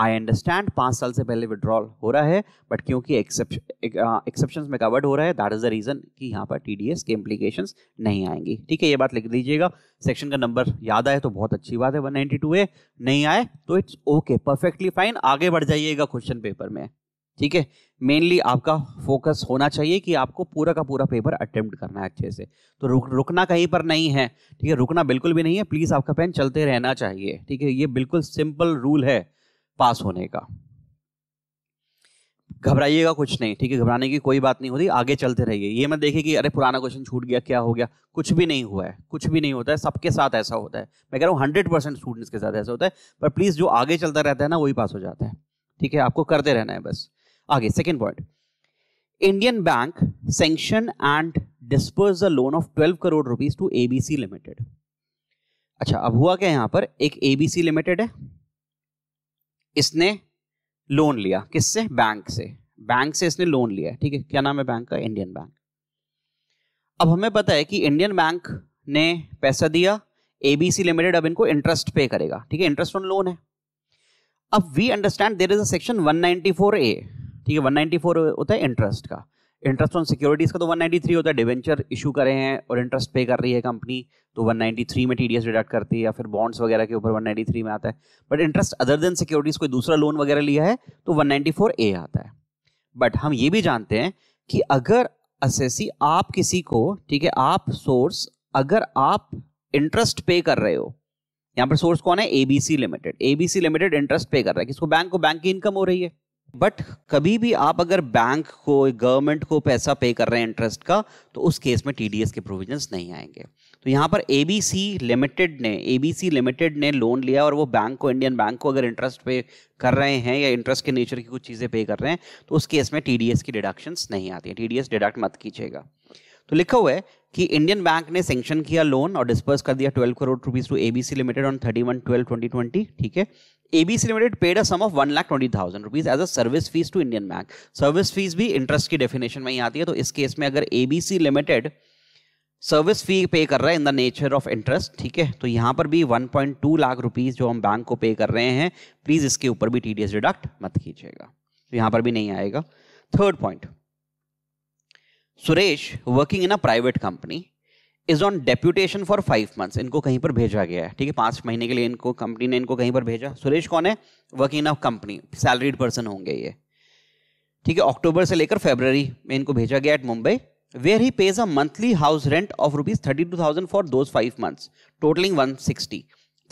I understand पाँच साल से पहले विड्रॉल हो रहा है बट क्योंकि एक्सेप्शन में कवर्ड हो रहा है दैट इज द रीजन कि यहाँ पर टी के इम्प्लीकेशन नहीं आएंगी ठीक है ये बात लिख दीजिएगा सेक्शन का नंबर याद आए तो बहुत अच्छी बात है टू ए नहीं आए तो इट्स ओके परफेक्टली फाइन आगे बढ़ जाइएगा क्वेश्चन पेपर में ठीक है मेनली आपका फोकस होना चाहिए कि आपको पूरा का पूरा पेपर अटेम्प्ट करना है अच्छे से तो रुक रुकना कहीं पर नहीं है ठीक है रुकना बिल्कुल भी नहीं है प्लीज़ आपका पेन चलते रहना चाहिए ठीक है ये बिल्कुल सिंपल रूल है पास होने का घबराइएगा कुछ नहीं ठीक है घबराने की कोई बात नहीं होती आगे चलते रहिए ये मत देखिए कि अरे पुराना क्वेश्चन छूट गया क्या हो गया कुछ भी नहीं हुआ है कुछ भी नहीं होता है सबके साथ ऐसा होता है मैं कह रहा हूँ हंड्रेड परसेंट स्टूडेंट्स के साथ ऐसा होता है पर प्लीज़ जो आगे चलता रहता है ना वही पास हो जाता है ठीक है आपको करते रहना है बस आगे second point Indian bank sanction and disburse the loan of twelve crore rupees to ABC limited अच्छा अब हुआ क्या यहाँ पर एक एबीसी लिमिटेड है इसने लोन लिया किससे बैंक से बैंक से इसने लोन लिया ठीक है क्या नाम है बैंक का इंडियन बैंक अब हमें पता है कि इंडियन बैंक ने पैसा दिया एबीसी लिमिटेड अब इनको इंटरेस्ट पे करेगा ठीक है इंटरेस्ट ऑन लोन है अब we understand there is a section 194 A ठीक है 194 होता है इंटरेस्ट का इंटरेस्ट ऑन सिक्योरिटीज़ का तो 193 होता है डिवेंचर इशू करे हैं और इंटरेस्ट पे कर रही है कंपनी तो 193 में टीडीएस डिडक्ट करती है या फिर बॉन्ड्स वगैरह के ऊपर 193 में आता है but interest other than securities कोई दूसरा लोन वगैरह लिया है तो 194 ए आता है बट हम ये भी जानते हैं कि अगर एस आप किसी को ठीक है आप सोर्स अगर आप इंटरेस्ट पे कर रहे हो यहाँ पर सोर्स कौन है ABC limited ABC limited interest pay कर रहा है किसको बैंक को बैंक की इनकम हो रही है बट कभी भी आप अगर बैंक को गवर्नमेंट को पैसा पे कर रहे हैं इंटरेस्ट का तो उस केस में टीडीएस के प्रोविजंस नहीं आएंगे तो यहाँ पर एबीसी लिमिटेड ने एबीसी लिमिटेड ने लोन लिया और वो बैंक को इंडियन बैंक को अगर इंटरेस्ट पे कर रहे हैं या इंटरेस्ट के नेचर की कुछ चीज़ें पे कर रहे हैं तो उस केस में टीडीएस की डिडक्शंस नहीं आती है टीडीएस डिडक्ट मत कीजिएगा तो लिखा हुआ है कि इंडियन बैंक ने सेंक्शन किया लोन और डिस्पर्स कर दिया 12 crore rupees to ABC limited on 31 twenty twenty ठीक है ABC limited paid a sum of one lakh twenty thousand rupees as a service fees to Indian bank service fees भी interest की definition में ही आती है तो इस केस में अगर एबीसी लिमिटेड सर्विस फी पे कर रहा है in the nature of interest ठीक है तो यहां पर भी 1.2 लाख रुपीज जो हम बैंक को पे कर रहे हैं प्लीज इसके ऊपर भी टीडीएस डिडक्ट मत कीजिएगा तो यहां पर भी नहीं आएगा third point Suresh working in a private company is on deputation for five months इनको कहीं पर भेजा गया है ठीक है पाँच महीने के लिए इनको कंपनी ने इनको कहीं पर भेजा सुरेश कौन है working in a company salaried person होंगे ये ठीक है अक्टूबर से लेकर फेबररी में इनको भेजा गया at Mumbai where he pays a monthly house rent of rupees thirty two thousand for those five months totalling one sixty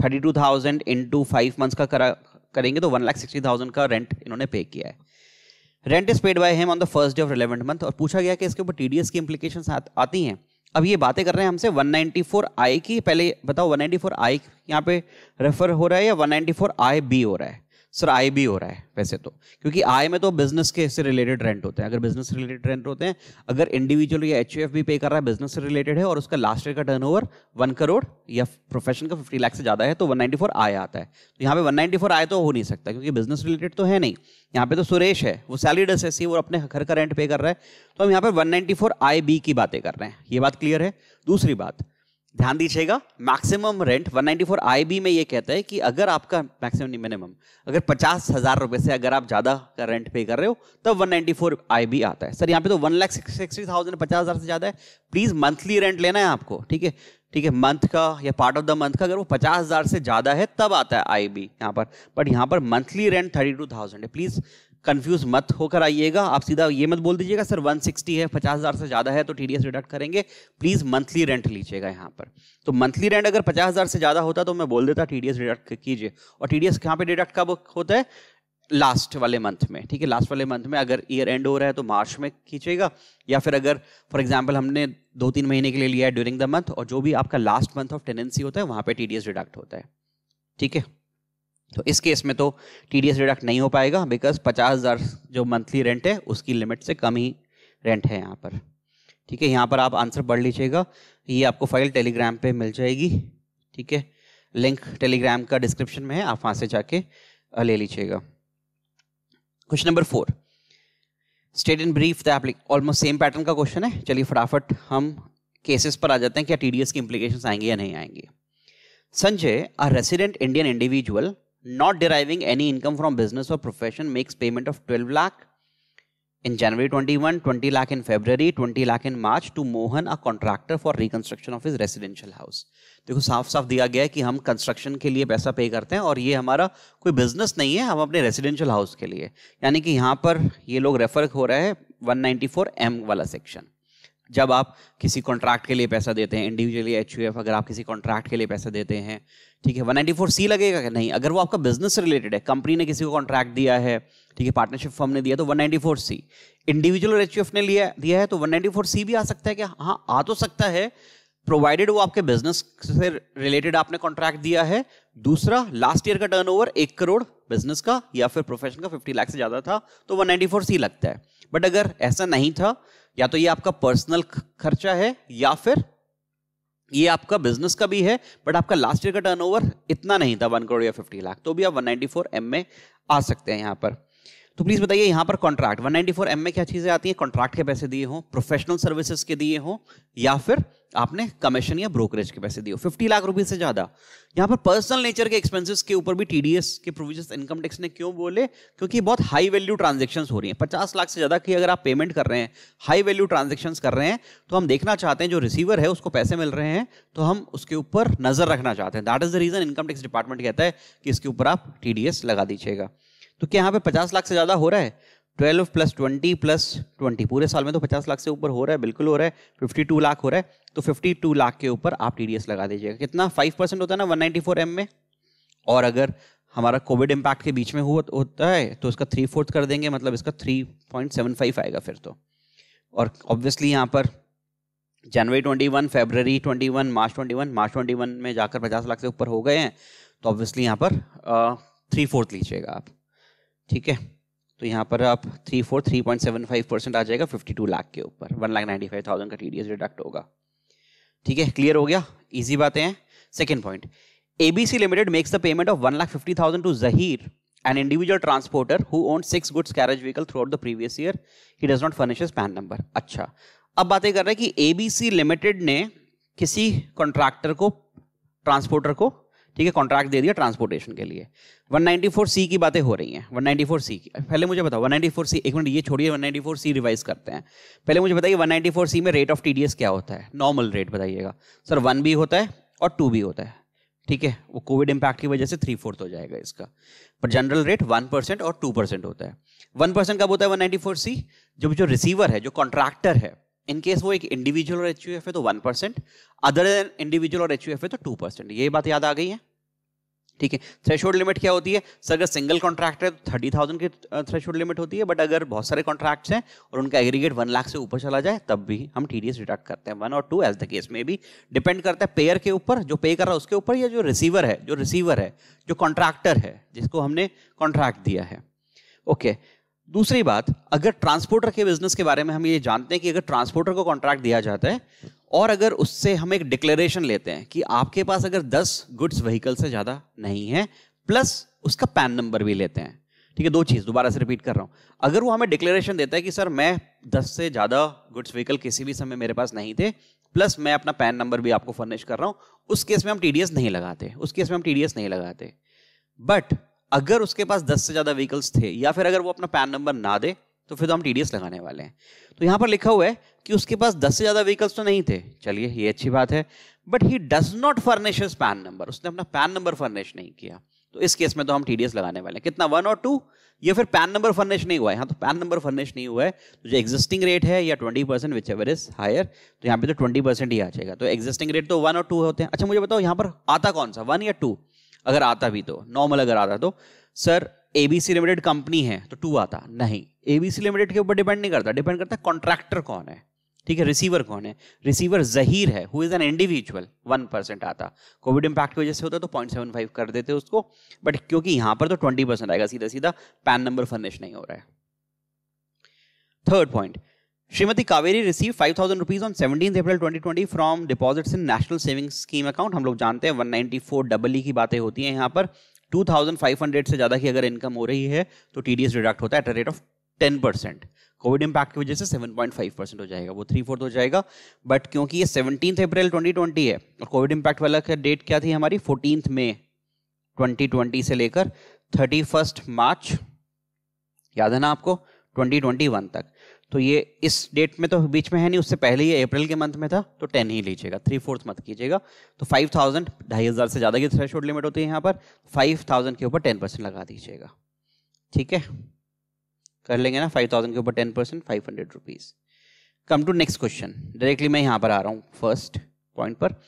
thirty two thousand into five months का करा करेंगे तो वन लाख सिक्सटी थाउजेंड का rent इन्होंने pay किया है rent is paid by him on the first day of relevant month और पूछा गया कि इसके ऊपर टीडीएस की इंप्लीकेशन आती हैं अब ये बातें कर रहे हैं हमसे 194 आई की पहले बताओ 194 आई यहाँ पे रेफर हो रहा है या 194 आई बी हो रहा है सर आई बी हो रहा है वैसे तो क्योंकि आई में तो बिजनेस के से रिलेटेड रेंट होते हैं अगर बिजनेस रिलेटेड रेंट होते हैं अगर इंडिविजुअल या एच भी पे कर रहा है बिजनेस से रिलेटेड है और उसका लास्ट ईयर का टर्न ओवर वन करोड़ या प्रोफेशन का फिफ्टी लाख से ज़्यादा है तो वन आई आता है तो यहाँ पे वन आए तो हो नहीं सकता क्योंकि बिजनेस रिलेटेड तो है नहीं यहाँ पे तो सुरेश है वो सैलरीड एस वो अपने घर का रेंट पे कर रहा है तो हम यहाँ पे 194 नाइन्टी आई बी की बातें कर रहे हैं ये बात क्लियर है दूसरी बात ध्यान दीजिएगा maximum rent 194 ninety I B में ये कहता है कि अगर आपका मैक्सिमम नहीं मिनिमम अगर पचास हज़ार रुपये से अगर आप ज़्यादा का रेंट पे कर रहे हो तब 194 नाइन्टी आई आता है सर यहाँ पे तो वन लाख सिक्सटी थाउजेंड पचास हज़ार से ज़्यादा है प्लीज़ मंथली रेंट लेना है आपको ठीक है ठीक है मंथ का या पार्ट ऑफ द मंथ का अगर वो पचास हज़ार से ज़्यादा है तब आता है आई बी यहाँ पर बट यहाँ पर monthly rent thirty two thousand है प्लीज़ कंफ्यूज मत होकर आइएगा आप सीधा ये मत बोल दीजिएगा सर 160 है पचास हज़ार से ज़्यादा है तो टी डिडक्ट करेंगे प्लीज़ मंथली रेंट लीजिएगा यहाँ पर तो मंथली रेंट अगर पचास हज़ार से ज़्यादा होता तो मैं बोल देता टी डिडक्ट कीजिए और टी डी एस कहाँ पर डिडक्ट कब होता है लास्ट वाले मंथ में ठीक है लास्ट वाले मंथ में अगर ईयर एंड हो रहा है तो मार्च में खींचेगा या फिर अगर फॉर एग्जाम्पल हमने दो तीन महीने के लिए लिया है ड्यूरिंग द मंथ और जो भी आपका लास्ट मंथ ऑफ टेनेंसी होता है वहाँ पे टी डिडक्ट होता है ठीक है तो इस केस में तो टी डिडक्ट नहीं हो पाएगा बिकॉज पचास हज़ार जो मंथली रेंट है उसकी लिमिट से कम ही रेंट है यहाँ पर ठीक है यहाँ पर आप आंसर पढ़ लीजिएगा ये आपको फाइल टेलीग्राम पर मिल जाएगी ठीक है लिंक टेलीग्राम का डिस्क्रिप्शन में है आप वहाँ से जाके ले लीजिएगा question number four state in brief the almost same pattern का क्वेश्चन है चलिए फटाफट हम केसेस पर आ जाते हैं क्या टीडीएस की इंप्लीकेशन आएंगे या नहीं आएंगे Sanjay a resident Indian individual not deriving any income from business और profession makes payment of twelve lakh In January 21, 20 lakh in February, 20 lakh in March to Mohan, a contractor for reconstruction of his residential house. देखो साफ साफ दिया गया है कि हम construction के लिए पैसा पे करते हैं और ये हमारा कोई बिजनेस नहीं है हम अपने रेजिडेंशियल हाउस के लिए यानी कि यहाँ पर ये लोग रेफर हो रहे हैं 194 एम वाला सेक्शन जब आप किसी कॉन्ट्रैक्ट के लिए पैसा देते हैं इंडिविजुअली एच अगर आप किसी कॉन्ट्रैक्ट के लिए पैसा देते हैं ठीक है फोर सी लगेगा कि नहीं अगर वो आपका बिजनेस रिलेटेड है कंपनी ने किसी को कॉन्ट्रैक्ट दिया है ठीक है पार्टनरशिप फर्म ने दिया तो फोर सी इंडिविजुअल और एच ने लिया दिया है तो फोर सी भी आ सकता है कि हाँ आ तो सकता है प्रोवाइडेड वो आपके बिजनेस से रिलेटेड आपने कॉन्ट्रैक्ट दिया है दूसरा लास्ट ईयर का टर्न एक करोड़ बिजनेस का या फिर प्रोफेशन का फिफ्टी लाख से ज़्यादा था तो फोर सी लगता है बट अगर ऐसा नहीं था या तो ये आपका पर्सनल खर्चा है या फिर ये आपका बिजनेस का भी है बट आपका लास्ट ईयर का टर्नओवर इतना नहीं था वन करोड़ या फिफ्टी लाख तो भी आप वन नाइन्टी फोर एम में आ सकते हैं यहाँ पर तो प्लीज़ बताइए यहाँ पर कॉन्ट्रैक्ट 194 एम में क्या चीज़ें आती हैं कॉन्ट्रैक्ट के पैसे दिए हों प्रोफेशनल सर्विसेज के दिए हों या फिर आपने कमीशन या ब्रोकरेज के पैसे दिए हो फिफ्टी लाख रुपए से ज़्यादा यहाँ पर पर्सनल नेचर के एक्सपेंसेस के ऊपर भी टीडीएस के प्रोविजन इनकम टैक्स ने क्यों बोले क्योंकि बहुत हाई वैल्यू ट्रांजेक्शन हो रही है पचास लाख से ज़्यादा की अगर आप पेमेंट कर रहे हैं हाई वैल्यू ट्रांजेक्शन कर रहे हैं तो हम देखना चाहते हैं जो रिसीवर है उसको पैसे मिल रहे हैं तो हम उसके ऊपर नज़र रखना चाहते हैं that is the reason income tax department कहता है कि इसके ऊपर आप टीडीएस लगा दीजिएगा तो क्या यहाँ पे पचास लाख से ज़्यादा हो रहा है twelve plus twenty plus twenty पूरे साल में तो पचास लाख से ऊपर हो रहा है बिल्कुल हो रहा है फिफ्टी टू लाख हो रहा है तो फिफ्टी टू लाख के ऊपर आप टी लगा दीजिएगा कितना फाइव परसेंट होता है ना वन नाइन्टी फोर एम में और अगर हमारा कोविड इम्पैक्ट के बीच में हुआ होता है तो इसका थ्री फोर्थ कर देंगे मतलब इसका थ्री पॉइंट सेवन फाइव आएगा फिर तो और ऑब्वियसली यहाँ पर January twenty one February twenty one March twenty one March twenty one में जाकर पचास लाख से ऊपर हो गए हैं तो ऑब्वियसली यहाँ पर थ्री फोर्थ लीजिएगा आप ठीक है तो यहाँ पर आप three four three point seven five percent आ जाएगा फिफ्टी टू लाख के ऊपर one lakh ninety five thousand का टी डी एस डिडक्ट होगा ठीक है क्लियर हो गया ईजी बातें हैं second point ABC limited makes the payment of one lakh fifty thousand to Zaheer an individual transporter who own six goods carriage vehicle throughout the previous year he does not furnish PAN number अच्छा अब बातें कर रहे हैं कि ABC limited ने किसी contractor को ट्रांसपोर्टर को ठीक है कॉन्ट्रैक्ट दे दिया ट्रांसपोर्टेशन के लिए 194 सी की बातें हो रही हैं 194 सी की पहले मुझे बताओ 194 सी एक मिनट ये छोड़िए 194 सी रिवाइज करते हैं पहले मुझे बताइए 194 सी में रेट ऑफ टीडीएस क्या होता है नॉर्मल रेट बताइएगा सर वन भी होता है और टू भी होता है ठीक है वो कोविड इम्पैक्ट की वजह से थ्री फोर्थ हो जाएगा इसका पर जनरल रेट वन परसेंट और टू परसेंट होता है वन परसेंट कब होता है वन नाइन्टी फोर सी जो जो रिसीवर है जो कॉन्ट्रैक्टर है केस वो एक इंडिविजुअल और एच है तो one percent other than individual और एच है तो टू परसेंट ये बात याद आ गई है ठीक है थ्रेश लिमिट क्या होती है सर अगर सिंगल कॉन्ट्रैक्ट है तो थर्टी थाउजेंड की थ्रेश लिमिट होती है बट अगर बहुत सारे कॉन्ट्रैक्ट्स हैं और उनका एग्रीगेट वन लाख से ऊपर चला जाए तब भी हम टी डिडक्ट करते हैं वन और टू एज द केस में भी डिपेंड करता है पेयर के ऊपर जो पे कर रहा है उसके ऊपर या जो रिसीवर है जो रिसीवर है जो कॉन्ट्रैक्टर है जिसको हमने कॉन्ट्रैक्ट दिया है ओके okay. दूसरी बात अगर ट्रांसपोर्टर के बिजनेस के बारे में हम ये जानते हैं कि अगर ट्रांसपोर्टर को कॉन्ट्रैक्ट दिया जाता है और अगर उससे हम एक डिक्लेरेशन लेते हैं कि आपके पास अगर 10 गुड्स व्हीकल से ज़्यादा नहीं है प्लस उसका पैन नंबर भी लेते हैं ठीक है दो चीज़ दोबारा से रिपीट कर रहा हूँ अगर वो हमें डिक्लेरेशन देता है कि सर मैं दस से ज़्यादा गुड्स व्हीकल किसी भी समय मेरे पास नहीं थे प्लस मैं अपना पैन नंबर भी आपको फर्निश कर रहा हूँ उस केस में हम टी नहीं लगाते उस केस में हम टी नहीं लगाते बट अगर उसके पास दस से ज़्यादा व्हीकल्स थे या फिर अगर वो अपना पैन नंबर ना दे तो फिर तो हम टीडीएस लगाने वाले हैं तो यहाँ पर लिखा हुआ है कि उसके पास दस से ज़्यादा व्हीकल्स तो नहीं थे चलिए ये अच्छी बात है but he does not furnish PAN number उसने अपना पैन नंबर फर्निश नहीं किया तो इस केस में तो हम टीडीएस लगाने वाले हैं कितना वन और टू ये फिर पैन नंबर फर्निश नहीं हुआ है हाँ तो पैन नंबर फर्निश नहीं हुआ है तो जो एग्जिस्टिंग रेट है या twenty percent whichever is higher तो यहाँ पे तो ट्वेंटी परसेंट ही आ जाएगा तो एग्जिस्टिंग रेट तो वन और टू होते हैं अच्छा मुझे बताओ यहाँ पर आता कौन सा वन या टू अगर आता भी तो नॉर्मल अगर आता तो सर एबीसी लिमिटेड कंपनी है तो टू आता नहीं एबीसी लिमिटेड के ऊपर डिपेंड नहीं करता डिपेंड करता कॉन्ट्रैक्टर कौन है ठीक है रिसीवर कौन है रिसीवर जहीर है who is an individual one percent आता कोविड इम्पैक्ट की वजह से होता तो पॉइंट सेवन फाइव कर देते उसको बट क्योंकि यहां पर तो ट्वेंटी परसेंट आएगा सीधा सीधा पैन नंबर फर्निश नहीं हो रहा है third point Shrimati Kaveri receive five thousand rupees on seventeen April twenty from deposits in national saving scheme account हम लोग जानते हैं वन फोर डबल ई की बातें होती हैं यहाँ पर टू थाउजेंड फाइव हंड्रेड से ज़्यादा की अगर इनकम हो रही है तो टी डी एस डिडक्ट होता है at the rate of ten percent covid impact की वजह से सेवन पॉइंट फाइव परसेंट हो जाएगा वो थ्री फोर्थ हो जाएगा बट क्योंकि ये सेवनटीन अप्रैल ट्वेंटी ट्वेंटी है और कोविड इम्पैक्ट वाला का डेट क्या थी हमारी फोर्टीन मे ट्वेंटी ट्वेंटी से लेकर थर्टी फर्स्ट मार्च याद है ना आपको ट्वेंटी ट्वेंटी वन तक तो ये इस डेट में तो बीच में है नहीं उससे पहले ये अप्रैल के मंथ में था तो टेन ही लीजिएगा थ्री फोर्थ मत कीजिएगा तो फाइव थाउजेंड ढाई हज़ार से ज़्यादा की थ्रेश लिमिट होती है यहाँ पर फाइव थाउजेंड के ऊपर टेन परसेंट लगा दीजिएगा ठीक है कर लेंगे ना फाइव थाउजेंड के ऊपर ten percent five hundred rupees come to next question directly मैं यहाँ पर आ रहा हूँ फर्स्ट पॉइंट पर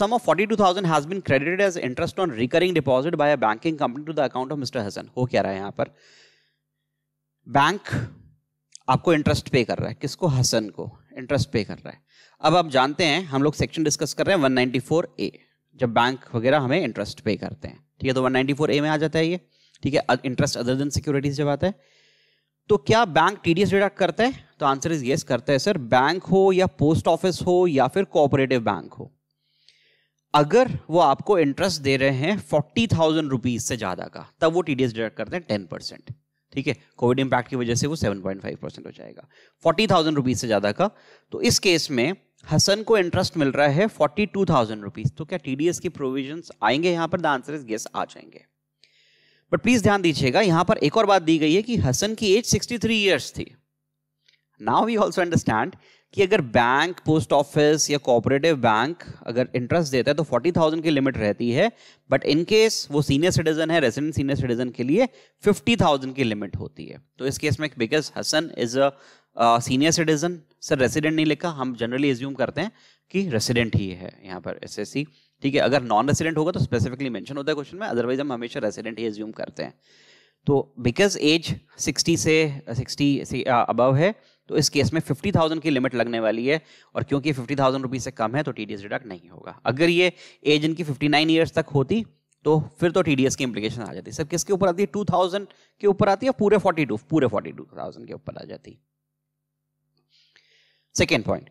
of forty two thousand has been credited as interest on recurring deposit by a banking company to the account of mister Hasan हो क्या रहा है यहाँ पर बैंक आपको इंटरेस्ट पे कर रहा है किसको हसन को इंटरेस्ट पे कर रहा है अब आप जानते हैं हम लोग सेक्शन डिस्कस कर रहे हैं 194 ए जब बैंक वगैरह हमें इंटरेस्ट पे करते हैं ठीक है तो 194 ए में आ जाता है ये ठीक है इंटरेस्ट अदर देन सिक्योरिटीज जब आता है तो क्या बैंक टीडीएस डिडक्ट करता है तो आंसर इज येस करता है सर बैंक हो या पोस्ट ऑफिस हो या फिर कोऑपरेटिव बैंक हो अगर वो आपको इंटरेस्ट दे रहे हैं फोर्टी थाउजेंड रुपीज से ज़्यादा का तब वो टीडीएस डिडक्ट करते हैं टेन परसेंट ठीक है कोविड इंपैक्ट की वजह से वो 7.5 परसेंट हो जाएगा फोर्टी थाउजेंड रुपीज़ से ज़्यादा का तो इस केस में हसन को इंटरेस्ट मिल रहा है फोर्टी टू थाउजेंड रुपीज़ तो क्या टी की प्रोविजन आएंगे यहाँ पर द आंसर इज गेस आ जाएंगे बट प्लीज़ ध्यान दीजिएगा यहाँ पर एक और बात दी गई है कि हसन की एज सिक्सटी थ्री थी नाउ वी ऑल्सो अंडरस्टैंड कि अगर बैंक पोस्ट ऑफिस या कोऑपरेटिव बैंक अगर इंटरेस्ट देता है तो फोर्टी थाउजेंड की लिमिट रहती है बट इन केस वो सीनियर सिटीजन है रेसिडेंट सीनियर सिटीजन के लिए फिफ्टी थाउजेंड की लिमिट होती है तो इस केस में because Hasan is a senior citizen sir resident नहीं लिखा हम जनरली एज्यूम करते हैं कि रेसिडेंट ही है यहाँ पर एस ठीक है अगर नॉन रेसिडेंट होगा तो स्पेसिफिकली मैंशन होता है क्वेश्चन में अदरवाइज हम हमेशा रेसिडेंट ही एज्यूम करते हैं तो बिकॉज एज सिक्सटी से सिक्सटी से अबव uh, है तो इस केस में फिफ्टी थाउजेंड की लिमिट लगने वाली है और क्योंकि फिफ्टी थाउजेंड रुपीज़ से कम है तो टीडीएस डिडक्ट नहीं होगा अगर ये एज इनकी फिफ्टी नाइन ईयर्स तक होती तो फिर तो टीडीएस की इम्प्लीकेशन आ जाती सर किसके ऊपर आती है टू थाउजेंड के ऊपर आती है पूरे फोर्टी टू पूरे फोर्टी टू थाउजेंड के ऊपर आ जाती second point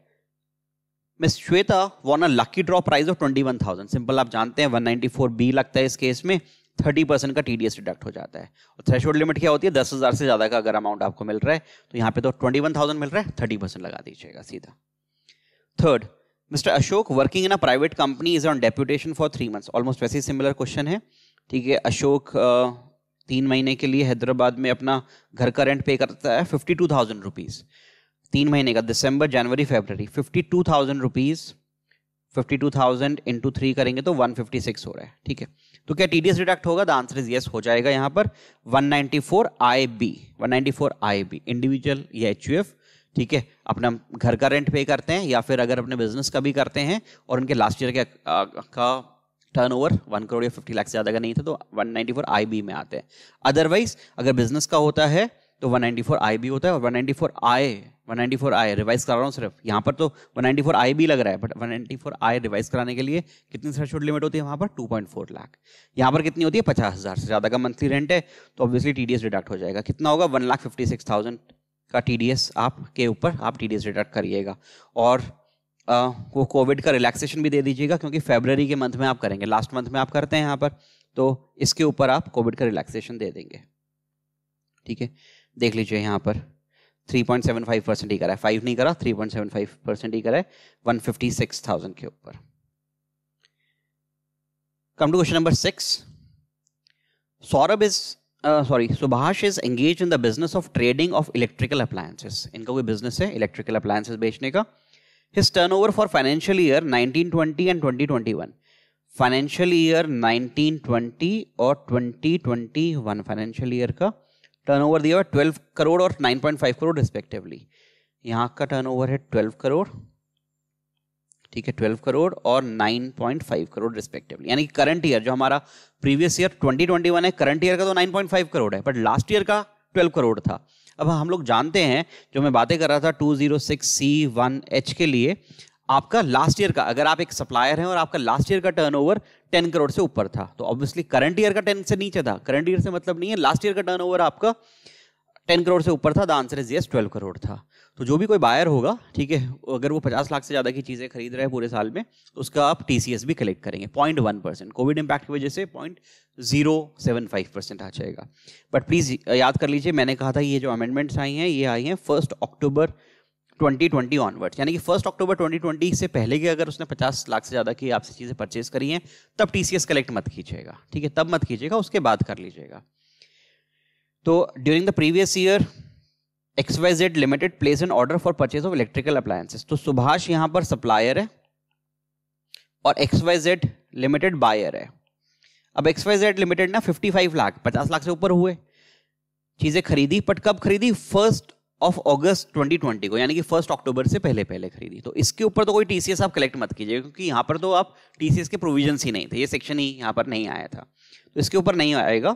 miss Shweta won a lucky draw prize of twenty one thousand simple आप जानते हैं वन नाइनटी फोर बी लगता है इस केस में थर्टी परसेंट का टी डिडक्ट हो जाता है और थ्रेश लिमिट क्या होती है दस हज़ार से ज़्यादा का अगर अमाउंट आपको मिल रहा है तो यहाँ पे तो ट्वेंटी वन थाउजेंड मिल रहा है थर्टी परसेंट लगा दीजिएगा सीधा third mister Ashok working in a private company is on deputation for three months almost वैसे ही सिमिलर क्वेश्चन है ठीक है अशोक तीन महीने के लिए हैदराबाद में अपना घर का रेंट पे करता है फिफ्टी टू थाउजेंड रुपीज़ तीन महीने का दिसंबर जनवरी February fifty two thousand rupees fifty two thousand into three करेंगे तो वन फिफ्टी सिक्स हो रहा है ठीक है तो क्या एस डिडक्ट होगा द आंसर इज यस हो जाएगा यहाँ पर 194 फोर आई बी इंडिविजुअल या एफ ठीक है अपना घर का रेंट पे करते हैं या फिर अगर अपने बिजनेस का भी करते हैं और उनके लास्ट ईयर का, का टर्न ओवर वन करोड़ या फिफ्टी लाख से ज़्यादा का नहीं था तो 194 बी में आते हैं अदरवाइज अगर बिजनेस का होता है तो 194 बी होता है और 194 आई 194 आई रिवाइज करा रहा हूँ सिर्फ यहाँ पर तो 194 आई भी लग रहा है बट 194 आई रिवाइज कराने के लिए कितनी थ्रेशोल्ड लिमिट होती है वहाँ पर 2.4 लाख यहाँ पर कितनी होती है पचास हज़ार से ज़्यादा का मंथली रेंट है तो ऑब्वियसली टी डी डिडक्ट हो जाएगा कितना होगा one lakh fifty six thousand का टी डी एस आप के ऊपर आप टी डी डिडक्ट करिएगा और आ, वो कोविड का रिलैक्सेशन भी दे दीजिएगा क्योंकि फेबररी के मंथ में आप करेंगे लास्ट मंथ में आप करते हैं यहाँ पर तो इसके ऊपर आप कोविड का रिलैक्सेशन दे देंगे ठीक है देख लीजिए यहाँ पर 3.75 परसेंट ही करा है फाइव नहीं करा 3.75 परसेंट ही करा है 156,000 के ऊपर come to question number six Saurabh is sorry uh, Subhash is engage in the business of trading of electrical appliances इनका कोई बिजनेस है इलेक्ट्रिकल अप्लायंसेस बेचने का his over for financial year nineteen twenty and twenty twenty one financial year nineteen twenty और twenty twenty one financial year का turnover दिया हुआ twelve crore और nine point five crore respectively यहाँ का टर्नओवर है ट्वेल्व करोड़ ठीक है ट्वेल्व करोड़ और nine point five crore respectively यानी करंट ईयर जो हमारा previous year twenty twenty one है करंट ईयर का तो नाइन पॉइंट फाइव करोड़ है बट लास्ट ईयर का ट्वेल्व करोड़ था अब हम लोग जानते हैं जो मैं बातें कर रहा था two zero six C one H के लिए आपका लास्ट ईयर का अगर आप एक सप्लायर हैं और आपका लास्ट ईयर का टर्नओवर टेन करोड़ से ऊपर था तो ऑब्वियसली करंट ईयर का टेन से नीचे था करंट ईयर से मतलब नहीं है लास्ट ईयर का टर्न आपका टेन करोड़ से ऊपर था the answer is yes twelve crore था तो जो भी कोई बायर होगा ठीक है अगर वो पचास लाख से ज़्यादा की चीज़ें खरीद रहे हैं पूरे साल में तो उसका आप टी भी कलेक्ट करेंगे point one percent covid impact की वजह से point zero seven five percent आ जाएगा बट प्लीज़ याद कर लीजिए मैंने कहा था ये जो अमेंडमेंट्स आई हैं ये आई हैं फर्स्ट अक्टूबर 2020 ऑनवर्ड्स यानी कि फर्स्ट अक्टूबर 2020 से पहले की अगर उसने 50 लाख से ज़्यादा की आपसे चीज़ें परचेज करी हैं तब टीसीएस कलेक्ट मत कीजिएगा ठीक है तब मत कीजिएगा उसके बाद कर लीजिएगा तो during the previous year X Y Z limited place an order for purchase of electrical appliances तो सुभाष यहाँ पर सप्लायर है और X Y Z limited buyer है अब एक्स वाई जेड लिमिटेड ना 55 लाख 50 लाख से ऊपर हुए चीज़ें खरीदी बट कब खरीदी फर्स्ट ऑफ अगस्त 2020 को यानी कि फर्स्ट अक्टूबर से पहले पहले खरीदी तो इसके ऊपर तो कोई टीसीएस आप कलेक्ट मत कीजिए क्योंकि यहाँ पर तो आप टीसीएस के प्रोविजन ही नहीं थे ये सेक्शन ही यहाँ पर नहीं आया था तो इसके ऊपर नहीं आएगा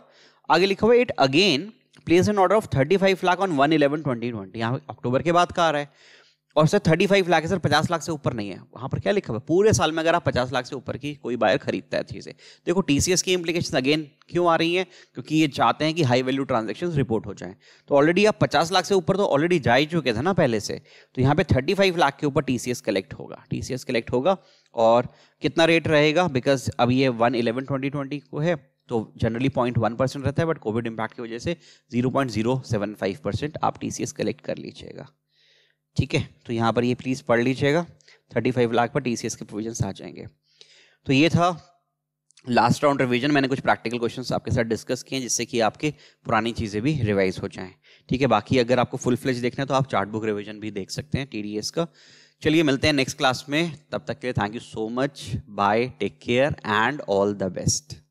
आगे लिखा हुआ it again place an order of thirty five lakh on one eleven twenty twenty यहाँ अक्टूबर के बाद का आ रहा है और सर थर्टी फाइव लाख है सर पचास लाख से ऊपर नहीं है वहाँ पर क्या लिखा हुआ है पूरे साल में अगर आप पचास लाख से ऊपर की कोई बायर खरीदता है चीज़ें देखो टी सी एस की इम्प्लीकेशन अगेन क्यों आ रही है क्योंकि ये चाहते हैं कि हाई वैल्यू ट्रांजेक्शन रिपोर्ट हो जाएँ तो ऑलरेडी आप पचास लाख से ऊपर तो ऑलरेडी जा ही चुके थे ना पहले से तो यहाँ पर थर्टी फाइव लाख के ऊपर टी सी एस कलेक्ट होगा टी सी एस कलेक्ट होगा और कितना रेट रहेगा बिकॉज अब ये वन इलेवन ट्वेंटी ट्वेंटी को है तो जनरली पॉइंट वन परसेंट रहता है बट कोविड इम्पैक्ट की वजह से zero point zero seven five percent आप टी सी एस कलेक्ट कर लीजिएगा ठीक है तो यहाँ पर ये प्लीज़ पढ़ लीजिएगा थर्टी फाइव लाख पर टी के प्रोविजन आ जाएंगे तो ये था लास्ट राउंड रिवीजन मैंने कुछ प्रैक्टिकल क्वेश्चंस आपके साथ डिस्कस किए हैं जिससे कि आपके पुरानी चीज़ें भी रिवाइज हो जाएं ठीक है बाकी अगर आपको फुल फ्लेज देखना है तो आप चार्ट बुक रिविजन भी देख सकते हैं टी का चलिए मिलते हैं नेक्स्ट क्लास में तब तक के लिए thank you so much bye take care and all the best